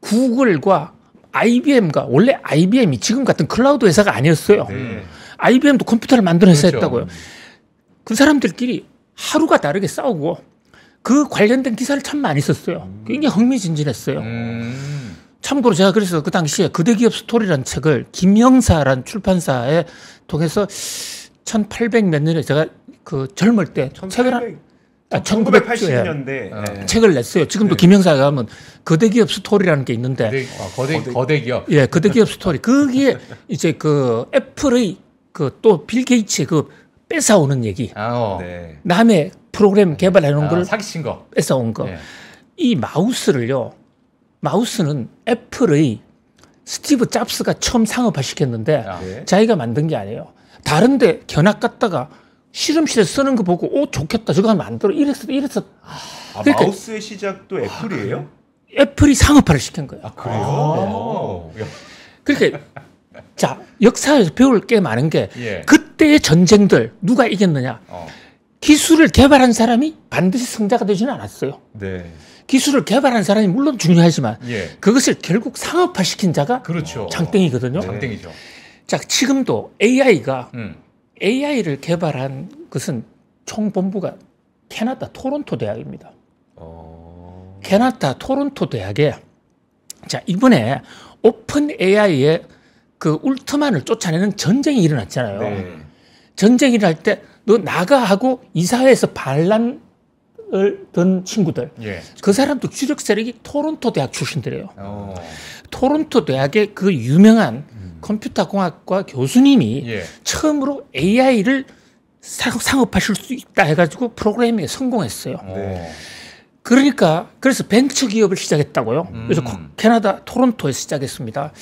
구글과 IBM과 원래 IBM이 지금 같은 클라우드 회사가 아니었어요. 네. IBM도 컴퓨터를 만드는 그렇죠. 회사였다고요. 그렇죠. 그 사람들끼리 하루가 다르게 싸우고 그 관련된 기사를 참 많이 썼어요. 음. 굉장히 흥미진진했어요. 음. 참고로 제가 그래서 그 당시에 그대기업 스토리라는 책을 김영사라는 출판사에 통해서 1800 몇 년에 제가 그 젊을 때 1800, 책을 한, 아, 1980년대 어, 네. 책을 냈어요. 지금도 네. 김영사가 하면 거대기업 스토리라는 게 있는데 네. 아, 거대, 거대 기업 예, 거대기업 스토리. 거기에 이제 그 애플의 그 또 빌 게이츠 그 뺏어오는 얘기. 아, 어. 네. 남의 프로그램 개발해 놓은 아, 걸 사기친 거. 뺏어온 거. 네. 이 마우스를요. 마우스는 애플의 스티브 잡스가 처음 상업화 시켰는데 아, 네. 자기가 만든 게 아니에요. 다른데 견학 갔다가 실험실에 쓰는 거 보고 오 좋겠다 저거 만들어 이랬어 이랬어. 아, 아 그러니까 마우스의 시작도 아, 애플이에요? 애플이 상업화를 시킨 거예요. 아 그래요? 아. 네. 그러니까 자 역사에서 배울 게 많은 게 예. 그때의 전쟁들 누가 이겼느냐? 어. 기술을 개발한 사람이 반드시 승자가 되지는 않았어요. 네. 기술을 개발한 사람이 물론 중요하지만 예. 그것을 결국 상업화시킨 자가 그렇죠. 장땡이거든요. 네. 장땡이죠. 자, 지금도 AI가 음. AI를 개발한 것은 총본부가 캐나다 토론토 대학입니다. 어... 캐나다 토론토 대학에 자, 이번에 오픈 AI의 그 울트만을 쫓아내는 전쟁이 일어났잖아요. 네. 전쟁이 일어날 때 너 나가 하고 이사회에서 반란 대학을 든 친구들. 예. 그 사람도 주력 세력이 토론토 대학 출신들이에요. 오. 어. 토론토 대학의 그 유명한 음. 컴퓨터 공학과 교수님이 예. 처음으로 AI를 상업하실수 있다 해가지고 프로그램에 성공했어요. 네. 그러니까 그래서 벤처 기업을 시작했다고요. 음. 그래서 캐나다 토론토에 시작했습니다.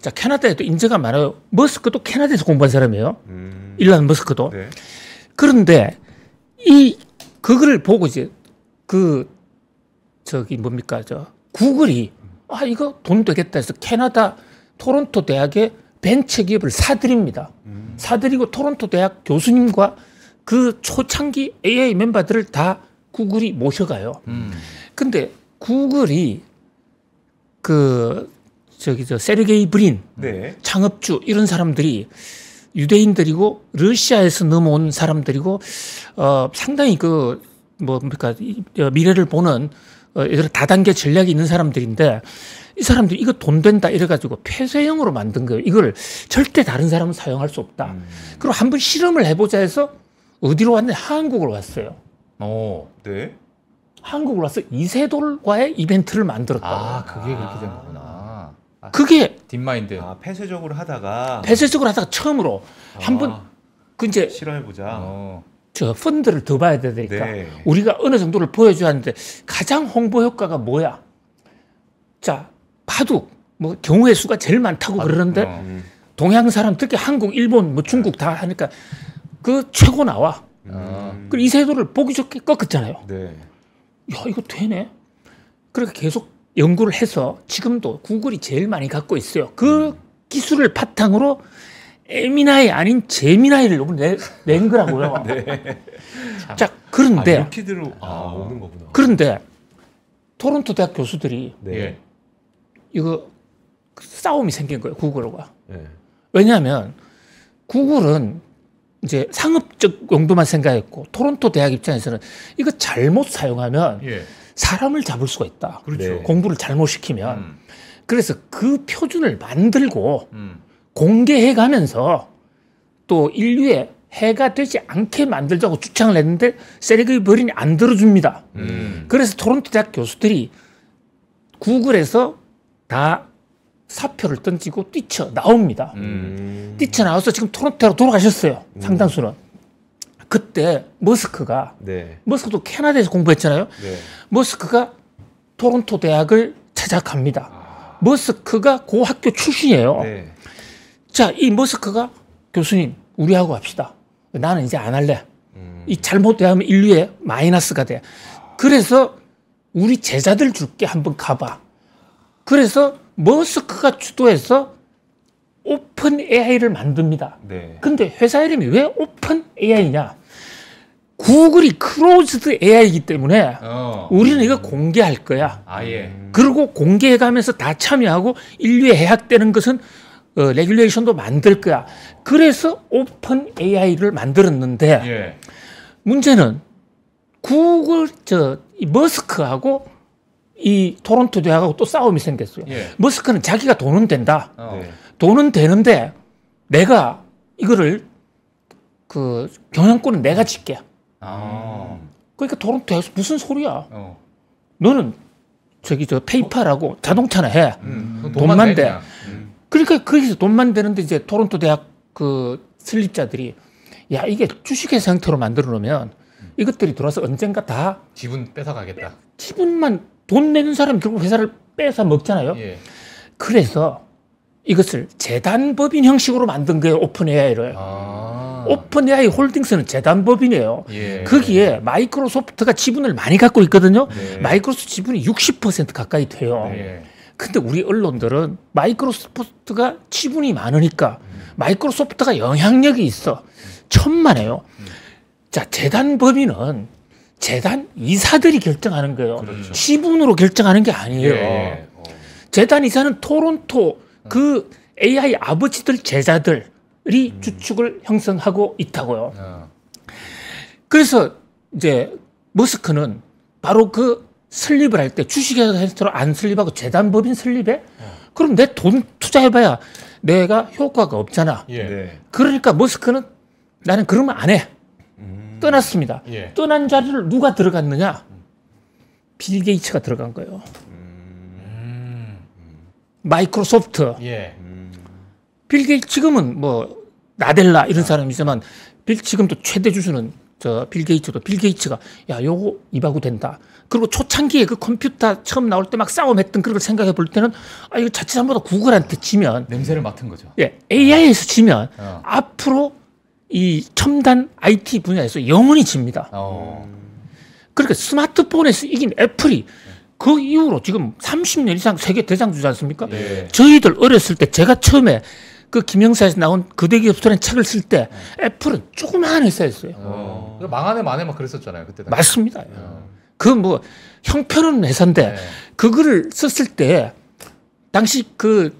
자 캐나다에도 인재가 많아요. 머스크도 캐나다에서 공부한 사람이에요. 음. 일란 머스크도. 네. 그런데 이 그거를 보고 이제 그 저기 뭡니까 저 구글이 아 이거 돈 되겠다 해서 캐나다 토론토 대학의 벤처 기업을 사들입니다. 사들이고 토론토 대학 교수님과 그 초창기 AI 멤버들을 다 구글이 모셔가요. 근데 구글이 그 저기 저 세르게이 브린 네. 창업주 이런 사람들이 유대인들이고 러시아에서 넘어온 사람들이고 어 상당히 그뭐그니까 어, 미래를 보는 어 예를 다단계 전략이 있는 사람들인데 이 사람들이 이거 돈 된다 이래가지고 폐쇄형으로 만든 거예요. 이걸 절대 다른 사람은 사용할 수 없다. 음. 그리고 한번 실험을 해보자 해서 어디로 왔냐 한국으로 왔어요. 어, 네. 한국으로 와서 이세돌과의 이벤트를 만들었다. 아, 그게 그렇게 된 거구나. 아, 그게 딥마인드. 아, 폐쇄적으로 하다가 폐쇄적으로 하다가 처음으로 한번 아, 그 이제 실험해 보자. 어. 저 펀드를 더 봐야 되니까 네. 우리가 어느 정도를 보여줘야 하는데 가장 홍보 효과가 뭐야? 자 바둑 뭐 경우의 수가 제일 많다고 바 아, 그러는데 어. 음. 동양 사람 특히 한국, 일본, 뭐 중국 다 하니까 그 최고 나와. 음. 음. 그리고 이세돌을 보기 좋게 꺾었잖아요. 네. 야 이거 되네. 그렇게 그러니까 계속 연구를 해서 지금도 구글이 제일 많이 갖고 있어요. 그 음. 기술을 바탕으로 에미나이 아닌 제미나이를 내, 낸 거라고요. 네. 자 그런데 아, 키드로 아, 아, 오는 거구나. 그런데 토론토 대학 교수들이 네. 예. 이거 그 싸움이 생긴 거예요 구글과. 네. 왜냐하면 구글은 이제 상업적 용도만 생각했고 토론토 대학 입장에서는 이거 잘못 사용하면 예. 사람을 잡을 수가 있다. 그렇죠. 네. 공부를 잘못 시키면. 음. 그래서 그 표준을 만들고 음. 공개해 가면서 또인류에 해가 되지 않게 만들자고 주창을 했는데 세르게이 버린이 안 들어줍니다. 음. 그래서 토론토 대학 교수들이 구글에서 다 사표를 던지고 뛰쳐 나옵니다. 음. 뛰쳐 나와서 지금 토론토로 돌아가셨어요. 음. 상당수는. 그때 머스크가 네. 머스크도 캐나다에서 공부했잖아요. 네. 머스크가 토론토 대학을 찾아갑니다. 아. 머스크가 고 학교 출신이에요. 네. 자, 이 머스크가 교수님, 우리하고 합시다. 나는 이제 안 할래. 음. 이 잘못되면 인류의 마이너스가 돼. 그래서 우리 제자들 줄게 한번 가봐. 그래서 머스크가 주도해서 오픈 AI를 만듭니다. 네. 근데 회사 이름이 왜 오픈 AI냐? 구글이 크로즈드 AI이기 때문에 어. 우리는 이거 공개할 거야. 아, 예. 음. 그리고 공개해가면서 다 참여하고 인류에 해악되는 것은 어, 레귤레이션도 만들 거야. 그래서 오픈 AI를 만들었는데 예. 문제는 구글 저이 머스크하고 이 토론토 대학하고 또 싸움이 생겼어요. 예. 머스크는 자기가 돈은 된다. 어. 네. 돈은 되는데 내가 이거를 그 경영권은 내가 짓게 아. 음. 그러니까 토론토에서 무슨 소리야? 어. 너는 저기 저 페이팔하고 자동차나 해. 음. 돈만 돼. 음. 음. 그러니까 거기서 돈만 되는데 이제 토론토 대학 그 설립자들이 야 이게 주식의상태로 만들어 놓으면 음. 이것들이 들어와서 언젠가 다 지분 뺏어가겠다. 지분만 돈 내는 사람이 결국 회사를 뺏어 먹잖아요. 예. 그래서 이것을 재단법인 형식으로 만든 게 오픈AI래요. 아. 오픈 AI 홀딩스는 재단법인이에요. 예. 거기에 마이크로소프트가 지분을 많이 갖고 있거든요. 네. 마이크로소프트 지분이 60% 가까이 돼요. 네. 근데 우리 언론들은 마이크로소프트가 지분이 많으니까 음. 마이크로소프트가 영향력이 있어. 천만에요. 음. 자, 재단법인은 재단 이사들이 결정하는 거예요. 그렇죠. 지분으로 결정하는 게 아니에요. 예. 어. 재단 이사는 토론토 그 AI 아버지들 제자들 이 주축을 형성하고 있다고요. 아. 그래서 이제 머스크는 바로 그 설립을 할 때 주식회사로 안 설립하고 재단법인 설립해? 아. 그럼 내 돈 투자해봐야 내가 효과가 없잖아. 예. 네. 그러니까 머스크는 나는 그러면 안 해. 음. 떠났습니다. 예. 떠난 자리를 누가 들어갔느냐? 빌 게이츠가 들어간 거예요. 음. 마이크로소프트. 예. 음. 빌 게이츠 지금은 뭐 나델라 이런 아. 사람이 있지만 빌 지금도 최대 주주는 저 빌 게이츠도 빌 게이츠가 야 요거 이바구 된다. 그리고 초창기에 그 컴퓨터 처음 나올 때 막 싸움했던 그걸 생각해 볼 때는 아 이거 자칫한보다 구글한테 지면 냄새를 맡은 거죠. 예, AI에서 네. 지면 어. 앞으로 이 첨단 IT 분야에서 영원히 집니다. 어. 그러니까 스마트폰에서 이긴 애플이 그 이후로 지금 30년 이상 세계 대상주지 않습니까? 예. 저희들 어렸을 때 제가 처음에 그 김영사에서 나온 그대기업소라는 책을 쓸 때 애플은 조그마한 회사였어요. 어. 망하네 만에 막 그랬었잖아요 그때. 당시. 맞습니다. 어. 그뭐 형편없는 회사인데 네. 그거를 썼을 때 당시 그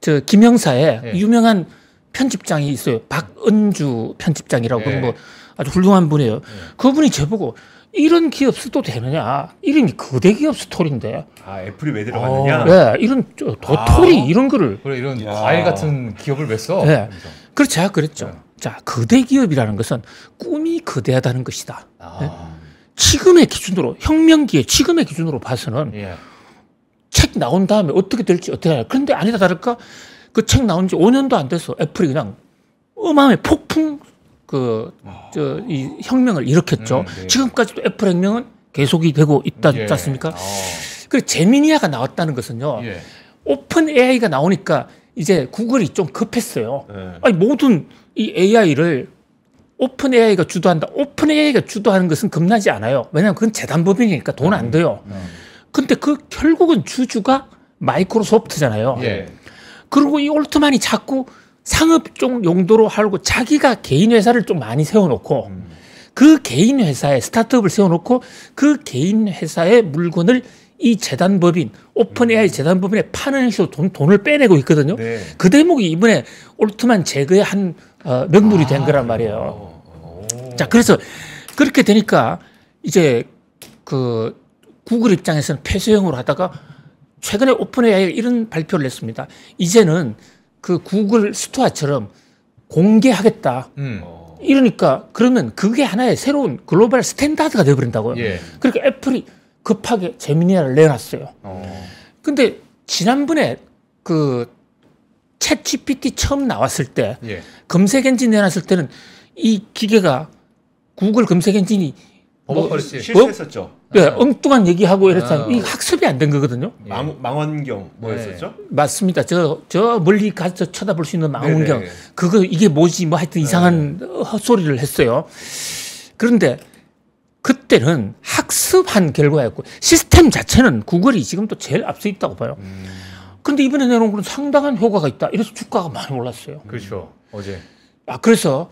저 김영사에 네. 유명한 편집장이 있어요. 박은주 편집장이라고 네. 뭐 아주 훌륭한 분이에요. 네. 그분이 저보고 이런 기업 수도 되느냐? 이름이 거대 기업 스토리인데. 아 애플이 왜 들어갔느냐? 어, 네, 이런 도토리 아, 이런 거를. 그래 이런 야. 과일 같은 기업을 왜 써? 네, 그렇죠, 제가 그랬죠. 네. 자, 거대 기업이라는 것은 꿈이 거대하다는 것이다. 아. 네? 지금의 기준으로 혁명기의 지금의 기준으로 봐서는 예. 책 나온 다음에 어떻게 될지 어떻게 할까? 그런데 아니다 다를까 그 책 나온 지 5년도 안 돼서 애플이 그냥 어마어마 폭풍 그저이 혁명을 일으켰죠. 음, 네. 지금까지도 애플 혁명은 계속이 되고 있다 예. 않습니까? 어. 그 제미니아가 나왔다는 것은요. 예. 오픈 AI가 나오니까 이제 구글이 좀 급했어요. 예. 아니 모든 이 AI를 오픈 AI가 주도한다. 오픈 AI가 주도하는 것은 겁나지 않아요. 왜냐하면 그건 재단법인이니까 돈안 음, 돼요. 음, 음. 근데 그 결국은 주주가 마이크로소프트잖아요. 예. 그리고 이 올트만이 자꾸 상업 쪽 용도로 하고 자기가 개인 회사를 좀 많이 세워놓고 음. 그 개인 회사에 스타트업을 세워놓고 그 개인 회사의 물건을 이 재단법인 오픈 AI 재단법인에 파는 식으로 돈, 돈을 빼내고 있거든요. 네. 그 대목이 이번에 올트만 제거의 한 어, 명물이 된 아, 거란 말이에요. 오. 어, 어. 자 그래서 그렇게 되니까 이제 그 구글 입장에서는 폐쇄형으로 하다가 최근에 오픈 AI가 이런 발표를 했습니다. 이제는 그 구글 스토어처럼 공개하겠다. 음. 이러니까 그러면 그게 하나의 새로운 글로벌 스탠다드가 돼버린다고요. 예. 그러니까 애플이 급하게 재미니아를 내놨어요. 어. 근데 지난번에 그 챗GPT 처음 나왔을 때 예. 검색 엔진 내놨을 때는 이 기계가 구글 검색 엔진이 뭐, 실수했었죠. 예, 엉뚱한 얘기하고 이랬잖아요. 아. 이 학습이 안 된 거거든요. 예. 망, 망원경 뭐였었죠? 예. 맞습니다. 저, 저 멀리 가서 쳐다볼 수 있는 망원경. 네네. 그거 이게 뭐지 뭐 하여튼 이상한 네. 헛소리를 했어요. 그런데 그때는 학습한 결과였고 시스템 자체는 구글이 지금도 제일 앞서 있다고 봐요. 음. 근데 이번에 내놓은 건 상당한 효과가 있다. 이래서 주가가 많이 올랐어요. 그렇죠. 어제. 아, 그래서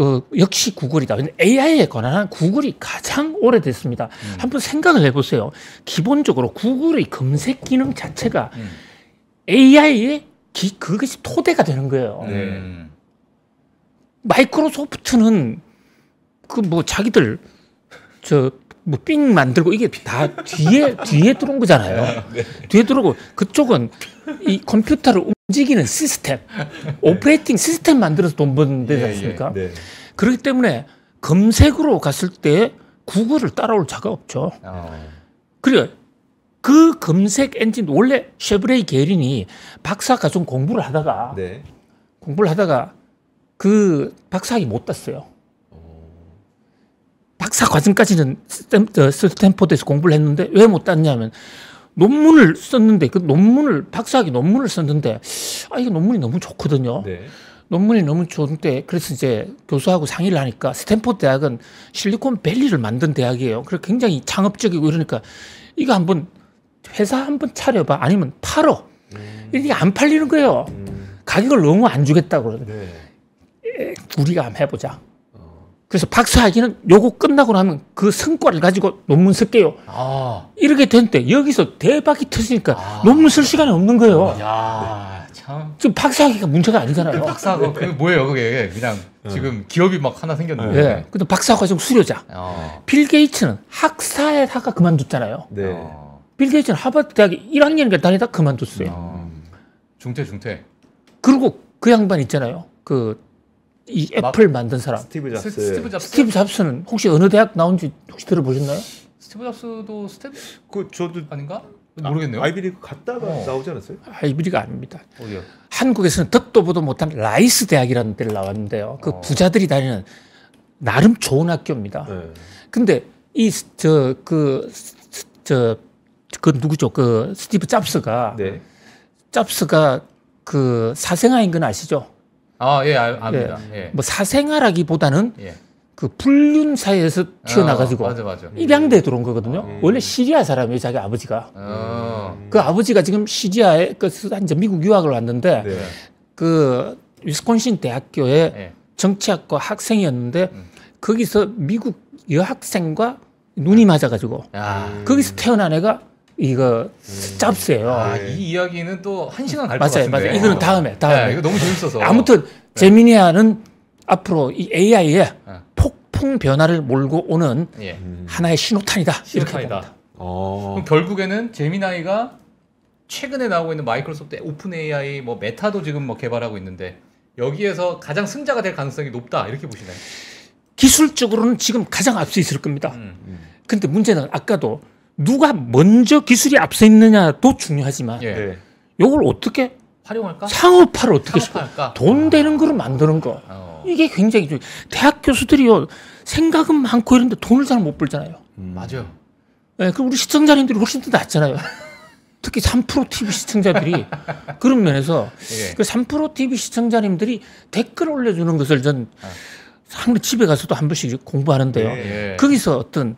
그 역시 구글이다. AI에 관한 구글이 가장 오래됐습니다. 음. 한번 생각을 해보세요. 기본적으로 구글의 검색 기능 자체가 음. AI의 기, 그것이 토대가 되는 거예요. 음. 마이크로소프트는 그 뭐 자기들 저 뭐삥 만들고 이게 다 뒤에 뒤에 들어온 거잖아요. 네. 뒤에 들어오고 그쪽은 이 컴퓨터를 움직이는 시스템, 오퍼레이팅 시스템 만들어서 돈 버는 데지 않습니까? 예, 예, 네. 그렇기 때문에 검색으로 갔을 때 구글을 따라올 자가 없죠. 어. 아. 그래그 검색 엔진 원래 쉐브레이 게린이 박사 과정 공부를 하다가 네. 공부를 하다가 그 박사학위 못 땄어요. 박사 과정까지는 스탠, 어, 스탠포드에서 공부를 했는데 왜 못 땄냐면 논문을 썼는데 그 논문을 박사학위 논문을 썼는데 아 이게 논문이 너무 좋거든요. 네. 논문이 너무 좋은데 그래서 이제 교수하고 상의를 하니까 스탠포드 대학은 실리콘 밸리를 만든 대학이에요. 그래서 굉장히 창업적이고 이러니까 이거 한번 회사 한번 차려봐 아니면 팔어 음. 이게 안 팔리는 거예요. 음. 가격을 너무 안 주겠다고 그러는 네. 예, 우리가 한번 해보자. 그래서 박사학위는 요거 끝나고 나면 그 성과를 가지고 논문 쓸게요. 아. 이렇게 된 때 여기서 대박이 터지니까 아. 논문 쓸 시간이 없는 거예요. 야, 참. 지금 박사학위가 문제가 아니잖아요. 그 박사학위 그 뭐예요 그게 그냥 어. 지금 기업이 막 하나 생겼는데. 네. 근데 박사과정 학 수료자. 아. 빌 게이츠는 학사의 학과 그만뒀잖아요. 네. 어. 빌 게이츠는 하버드 대학 1학년인가 다니다 그만뒀어요. 음. 중퇴 중퇴. 그리고 그 양반 있잖아요. 그이 애플 만든 사람. 스티브 잡스. 스티브 잡스. 스티브 잡스는 혹시 어느 대학 나온지 혹시 들어보셨나요? 스티브 잡스도 스텝? 그 저도 아닌가? 아, 모르겠네요. 아, 이비리그 갔다가 어. 나오지 않았어요? 아이비리가 아닙니다. 어디요? 한국에서는 듣도 보도 못한 라이스 대학이라는 데를 나왔는데요. 그 어. 부자들이 다니는 나름 좋은 학교입니다. 네. 근데 이저그저그 그 누구죠? 그 스티브 잡스가 네. 잡스가 그 사생아인 건 아시죠? 아, 예, 아, 압니다. 예. 예. 뭐사생활하기보다는그 예. 불륜사에서 튀어나가지고 어, 맞아, 맞아. 입양돼 들어온 거거든요. 음. 원래 시리아 사람이에요, 자기 아버지가. 어. 음. 그 아버지가 지금 시리아에 그 이제 미국 유학을 왔는데 네. 그 위스콘신 대학교에 네. 정치학과 학생이었는데 음. 거기서 미국 여학생과 눈이 아. 맞아가지고 야. 아. 거기서 태어난 애가 이거 음. 짭스예요. 아, 네. 이 이야기는 또 한 시간 갈것 같은데. 맞아요. 이거는 다음에 네, 다음에. 네, 이거 너무 재밌어서. 아무튼 제미니아는 네. 앞으로 이 AI의 폭풍 변화를 몰고 오는 예. 하나의 신호탄이다. 신호탄이다. 이렇게 봅니다. 어. 어. 결국에는 제미나이가 최근에 나오고 있는 마이크로소프트 오픈 AI 뭐 메타도 지금 뭐 개발하고 있는데 여기에서 가장 승자가 될 가능성이 높다 이렇게 보시나요? 기술적으로는 지금 가장 앞서 있을 겁니다. 음. 근데 문제는 아까도 누가 먼저 기술이 앞서 있느냐도 중요하지만 예. 이걸 네. 어떻게 활용할까? 상업화를 어떻게 상업화할까? 돈 아. 되는 거를 만드는 거. 어. 이게 굉장히 중요. 대학 교수들이요 생각은 많고 이런데 돈을 잘 못 벌잖아요. 음. 맞아요. 네, 그럼 우리 시청자님들이 훨씬 더 낫잖아요. 특히 3프로 TV 시청자들이 그런 면에서 예. 그 3프로 TV 시청자님들이 댓글 올려주는 것을 전 아. 항상 집에 가서도 한 번씩 공부하는데요. 예, 예. 거기서 어떤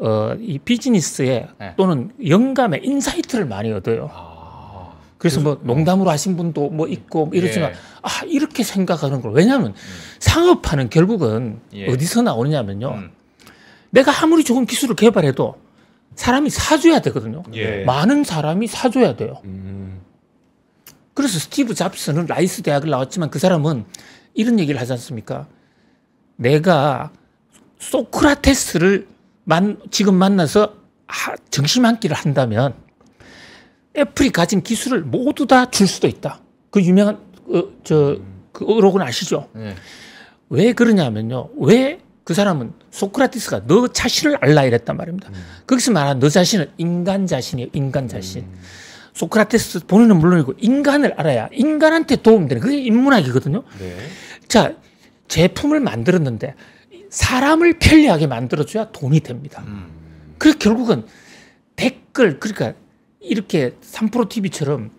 어, 이 비즈니스에 네. 또는 영감의 인사이트를 많이 얻어요. 아, 그래서 뭐 음. 농담으로 하신 분도 뭐 있고 뭐 이러지만 예. 아 이렇게 생각하는 걸 왜냐하면 음. 상업화는 결국은 예. 어디서 나오느냐면요. 음. 내가 아무리 좋은 기술을 개발해도 사람이 사줘야 되거든요. 예. 많은 사람이 사줘야 돼요. 음. 그래서 스티브 잡스는 라이스 대학을 나왔지만 그 사람은 이런 얘기를 하지 않습니까? 내가 소크라테스를 만, 지금 만나서 아, 정심 한 끼를 한다면 애플이 가진 기술을 모두 다 줄 수도 있다. 그 유명한 어, 저, 그 어록은 아시죠? 네. 왜 그러냐면요. 왜 그 사람은 소크라테스가 너 자신을 알라 이랬단 말입니다. 음. 거기서 말한 너 자신은 인간 자신이에요. 인간 자신. 음. 소크라테스 본인은 물론이고 인간을 알아야 인간한테 도움되는 그게 인문학이거든요. 네. 자, 제품을 만들었는데 사람을 편리하게 만들어줘야 돈이 됩니다. 음. 그래서 결국은 댓글, 그러니까 이렇게 3프로TV처럼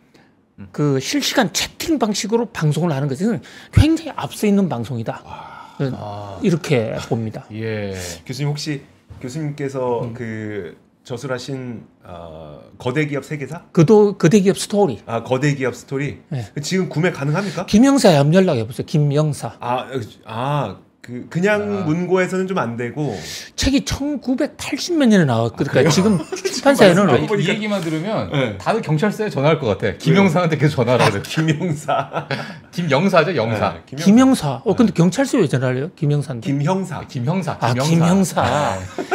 음. 그 실시간 채팅 방식으로 방송을 하는 것은 굉장히 앞서 있는 방송이다. 와. 음, 아. 이렇게 아. 봅니다. 예. 교수님 혹시 교수님께서 음. 그 저술하신 어, 거대 기업 세계사? 그도 거대 기업 스토리. 아 거대 기업 스토리. 네. 지금 구매 가능합니까? 김영사에 한번 연락해 보세요. 김영사. 아아 아, 아그 그냥 아. 문고에서는 좀 안 되고 책이 1980몇 년에 나왔거든요. 니까 그러니까 지금 출판사에는 아, 이, 이 얘기만 들으면 네. 다들 경찰서에 전화할 것 같아. 김영사한테 계속 전화를 하래. 아, 김영사. 김영사죠, 영사. 네, 김영사. 김영사. 어 네. 근데 경찰서에 왜 전화를 해요? 김영사인데. 김형사. 김형사. 아, 김형사. 아, 네.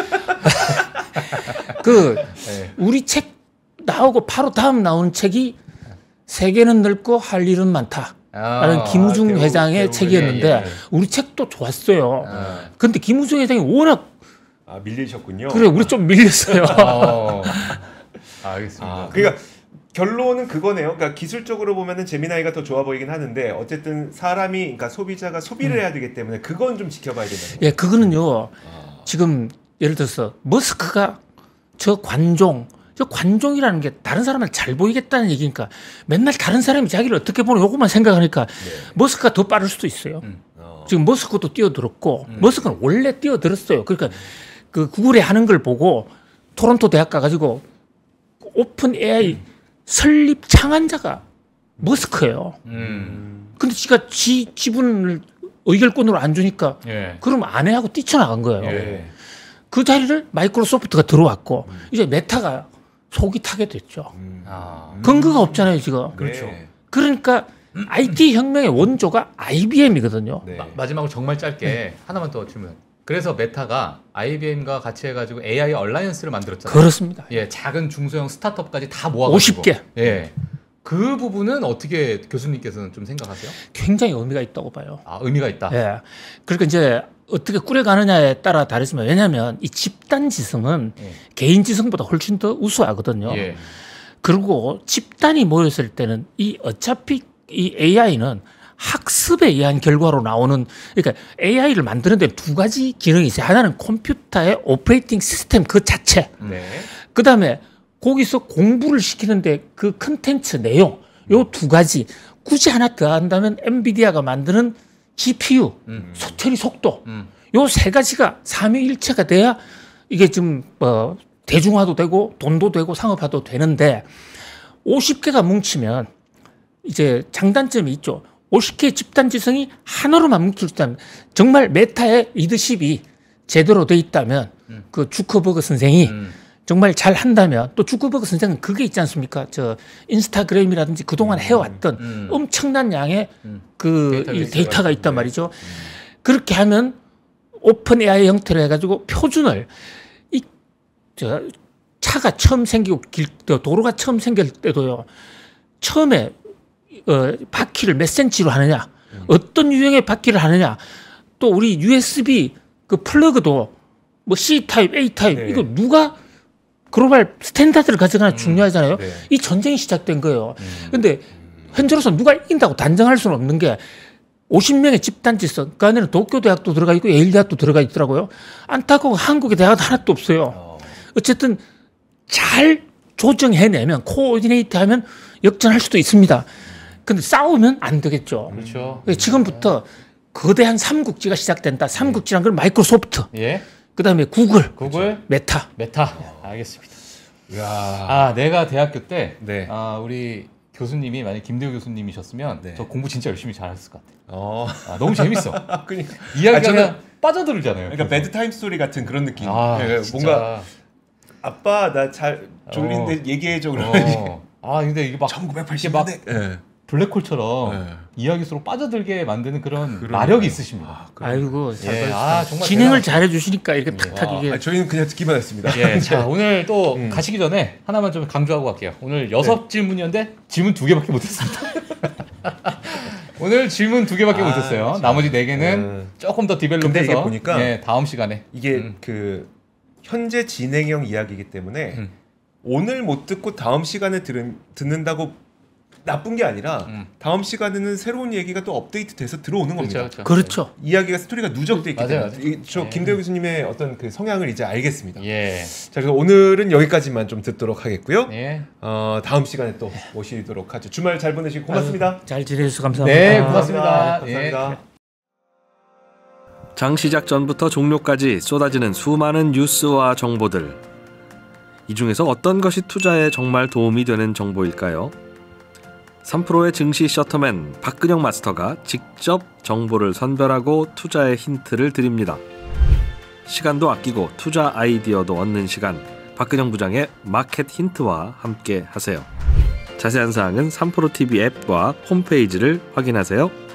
그 네. 우리 책 나오고 바로 다음 나오는 책이 세계는 넓고 할 일은 많다. 라는 아, 김우중 아, 회장의 대우, 예, 예, 책이었는데 예, 예. 우리 책도 좋았어요. 아. 근데 김우중 회장이 워낙 아 밀리셨군요. 그래 우리 좀 밀렸어요. 아, 어. 알겠습니다. 아. 그러니까 결론은 그거네요. 그러니까 기술적으로 보면은 재미나이가 더 좋아 보이긴 하는데 어쨌든 사람이 그러니까 소비자가 소비를 음. 해야 되기 때문에 그건 좀 지켜봐야 된다. 예, 그거는요. 아. 지금 예를 들어서 머스크가 저 관종 저 관종이라는 게 다른 사람을 잘 보이겠다는 얘기니까 맨날 다른 사람이 자기를 어떻게 보는 요것만 생각하니까 네. 머스크가 더 빠를 수도 있어요. 음. 어. 지금 머스크도 뛰어들었고 음. 머스크는 원래 뛰어들었어요. 그러니까 그 구글에 하는 걸 보고 토론토 대학 가가지고 오픈 AI 음. 설립 창안자가 머스크예요. 음. 근데 지가 지 지분을 의결권으로 안 주니까 예. 그럼 아내하고 뛰쳐나간 거예요. 예. 그 자리를 마이크로소프트가 들어왔고 음. 이제 메타가 속이 타게 됐죠. 음. 아. 음. 근거가 없잖아요, 지금. 음. 그렇죠. 네. 그러니까 IT 혁명의 원조가 IBM이거든요. 네. 마, 마지막으로 정말 짧게 네. 하나만 더 질문. 그래서 메타가 IBM과 같이 해가지고 AI 얼라이언스를 만들었잖아요. 그렇습니다. 예, 작은 중소형 스타트업까지 다 모아가지고 50개. 예, 그 부분은 어떻게 교수님께서는 좀 생각하세요? 굉장히 의미가 있다고 봐요. 아, 의미가 있다. 예, 그러니까 이제 어떻게 꾸려가느냐에 따라 다르지만 왜냐하면 이 집단 지성은 예. 개인 지성보다 훨씬 더 우수하거든요. 예. 그리고 집단이 모였을 때는 이 어차피 이 AI는 학습에 의한 결과로 나오는 그러니까 AI를 만드는 데 두 가지 기능이 있어요. 하나는 컴퓨터의 오퍼레이팅 시스템 그 자체. 음. 네. 그다음에 거기서 공부를 시키는데 그 컨텐츠 내용 요 두 가지 굳이 하나 더 한다면 엔비디아가 만드는 GPU, 음. 소처리 속도 음. 요세 가지가 삼위일체가 돼야 이게 지금 어, 대중화도 되고 돈도 되고 상업화도 되는데 50개가 뭉치면 이제 장단점이 있죠. 50개의 집단지성이 하나로만 뭉칠 수 있다면 정말 메타의 리더십이 제대로 돼 있다면 음. 그 주커버그 선생이 음. 정말 잘 한다면 또 주커버그 선생은 그게 있지 않습니까? 저 인스타그램이라든지 그동안 음, 해왔던 음, 음. 엄청난 양의 음. 그이 데이터가 있단 네. 말이죠. 그렇게 하면 오픈 AI 형태로 해가지고 표준을 이 저 차가 처음 생기고 길 도로가 처음 생길 때도요. 처음에 어, 바퀴를 몇 센치로 하느냐, 음. 어떤 유형의 바퀴를 하느냐, 또 우리 USB 그 플러그도 뭐 C 타입, A 타입 네. 이거 누가 글로벌 스탠다드를 가져가는 음, 중요하잖아요. 네. 이 전쟁이 시작된 거예요. 그런데 음. 현재로서 누가 이긴다고 단정할 수는 없는 게 50명의 집단지성, 그 안에는 도쿄 대학도 들어가 있고 예일 대학도 들어가 있더라고요. 안타까운 한국의 대학은 하나도 없어요. 어. 어쨌든 잘 조정해내면 코디네이트 하면 역전할 수도 있습니다. 근데 싸우면 안 되겠죠. 그렇죠. 예, 지금부터 거대한 삼국지가 시작된다. 삼국지란 건 마이크로소프트. 예? 그다음에 구글, 구글, 그렇죠. 메타, 메타. 야, 알겠습니다. 이야. 아 내가 대학교 때 네. 아, 우리 교수님이 만약 김대우 교수님이셨으면 네. 저 공부 진짜 열심히 잘했을 것같아 어. 아, 너무 재밌어. 그러니까 이야기가 아, 저는... 빠져들잖아요. 그러니까 배드 타임 스토리 같은 그런 느낌. 아, 네, 뭔가 아빠 나 잘 졸린데 어. 얘기해줘 어. 아 근데 이게 막 1980년대 막 네. 블랙홀처럼 네. 이야기 속으로 빠져들게 만드는 그런 그러네요. 마력이 있으십니다. 아, 아이고 예, 아, 정말 진행을 잘해 주시니까 이렇게 예. 탁탁 이게 아, 저희는 그냥 듣기만 했습니다. 예, 자 네. 오늘 또 음. 가시기 전에 하나만 좀 강조하고 갈게요. 오늘 여섯 네. 질문이었는데 질문 두 개밖에 못했습니다. 오늘 질문 두 개밖에 아, 못했어요. 나머지 네 개는 음. 조금 더 디벨롭해서 보니까 예, 다음 시간에 이게 음. 그 현재 진행형 이야기이기 때문에 음. 오늘 못 듣고 다음 시간에 들은, 듣는다고 나쁜 게 아니라 음. 다음 시간에는 새로운 얘기가 또 업데이트 돼서 들어오는 그렇죠, 겁니다. 그렇죠. 그 그렇죠. 네. 이야기가 스토리가 누적돼 있기 맞아요, 때문에 맞아요. 저 예. 김대우 교수님의 어떤 그 성향을 이제 알겠습니다. 예. 자 그래서 오늘은 여기까지만 좀 듣도록 하겠고요. 예. 어, 다음 시간에 또 모시도록 하죠. 주말 잘 보내시고 고맙습니다. 아유, 잘 지내주셔서 감사합니다. 네, 고맙습니다. 감사합니다. 예. 감사합니다. 장 시작 전부터 종료까지 쏟아지는 수많은 뉴스와 정보들. 이 중에서 어떤 것이 투자에 정말 도움이 되는 정보일까요? 3프로의 증시 셔터맨 박근영 마스터가 직접 정보를 선별하고 투자의 힌트를 드립니다. 시간도 아끼고 투자 아이디어도 얻는 시간 박근영 부장의 마켓 힌트와 함께 하세요. 자세한 사항은 3프로TV 앱과 홈페이지를 확인하세요.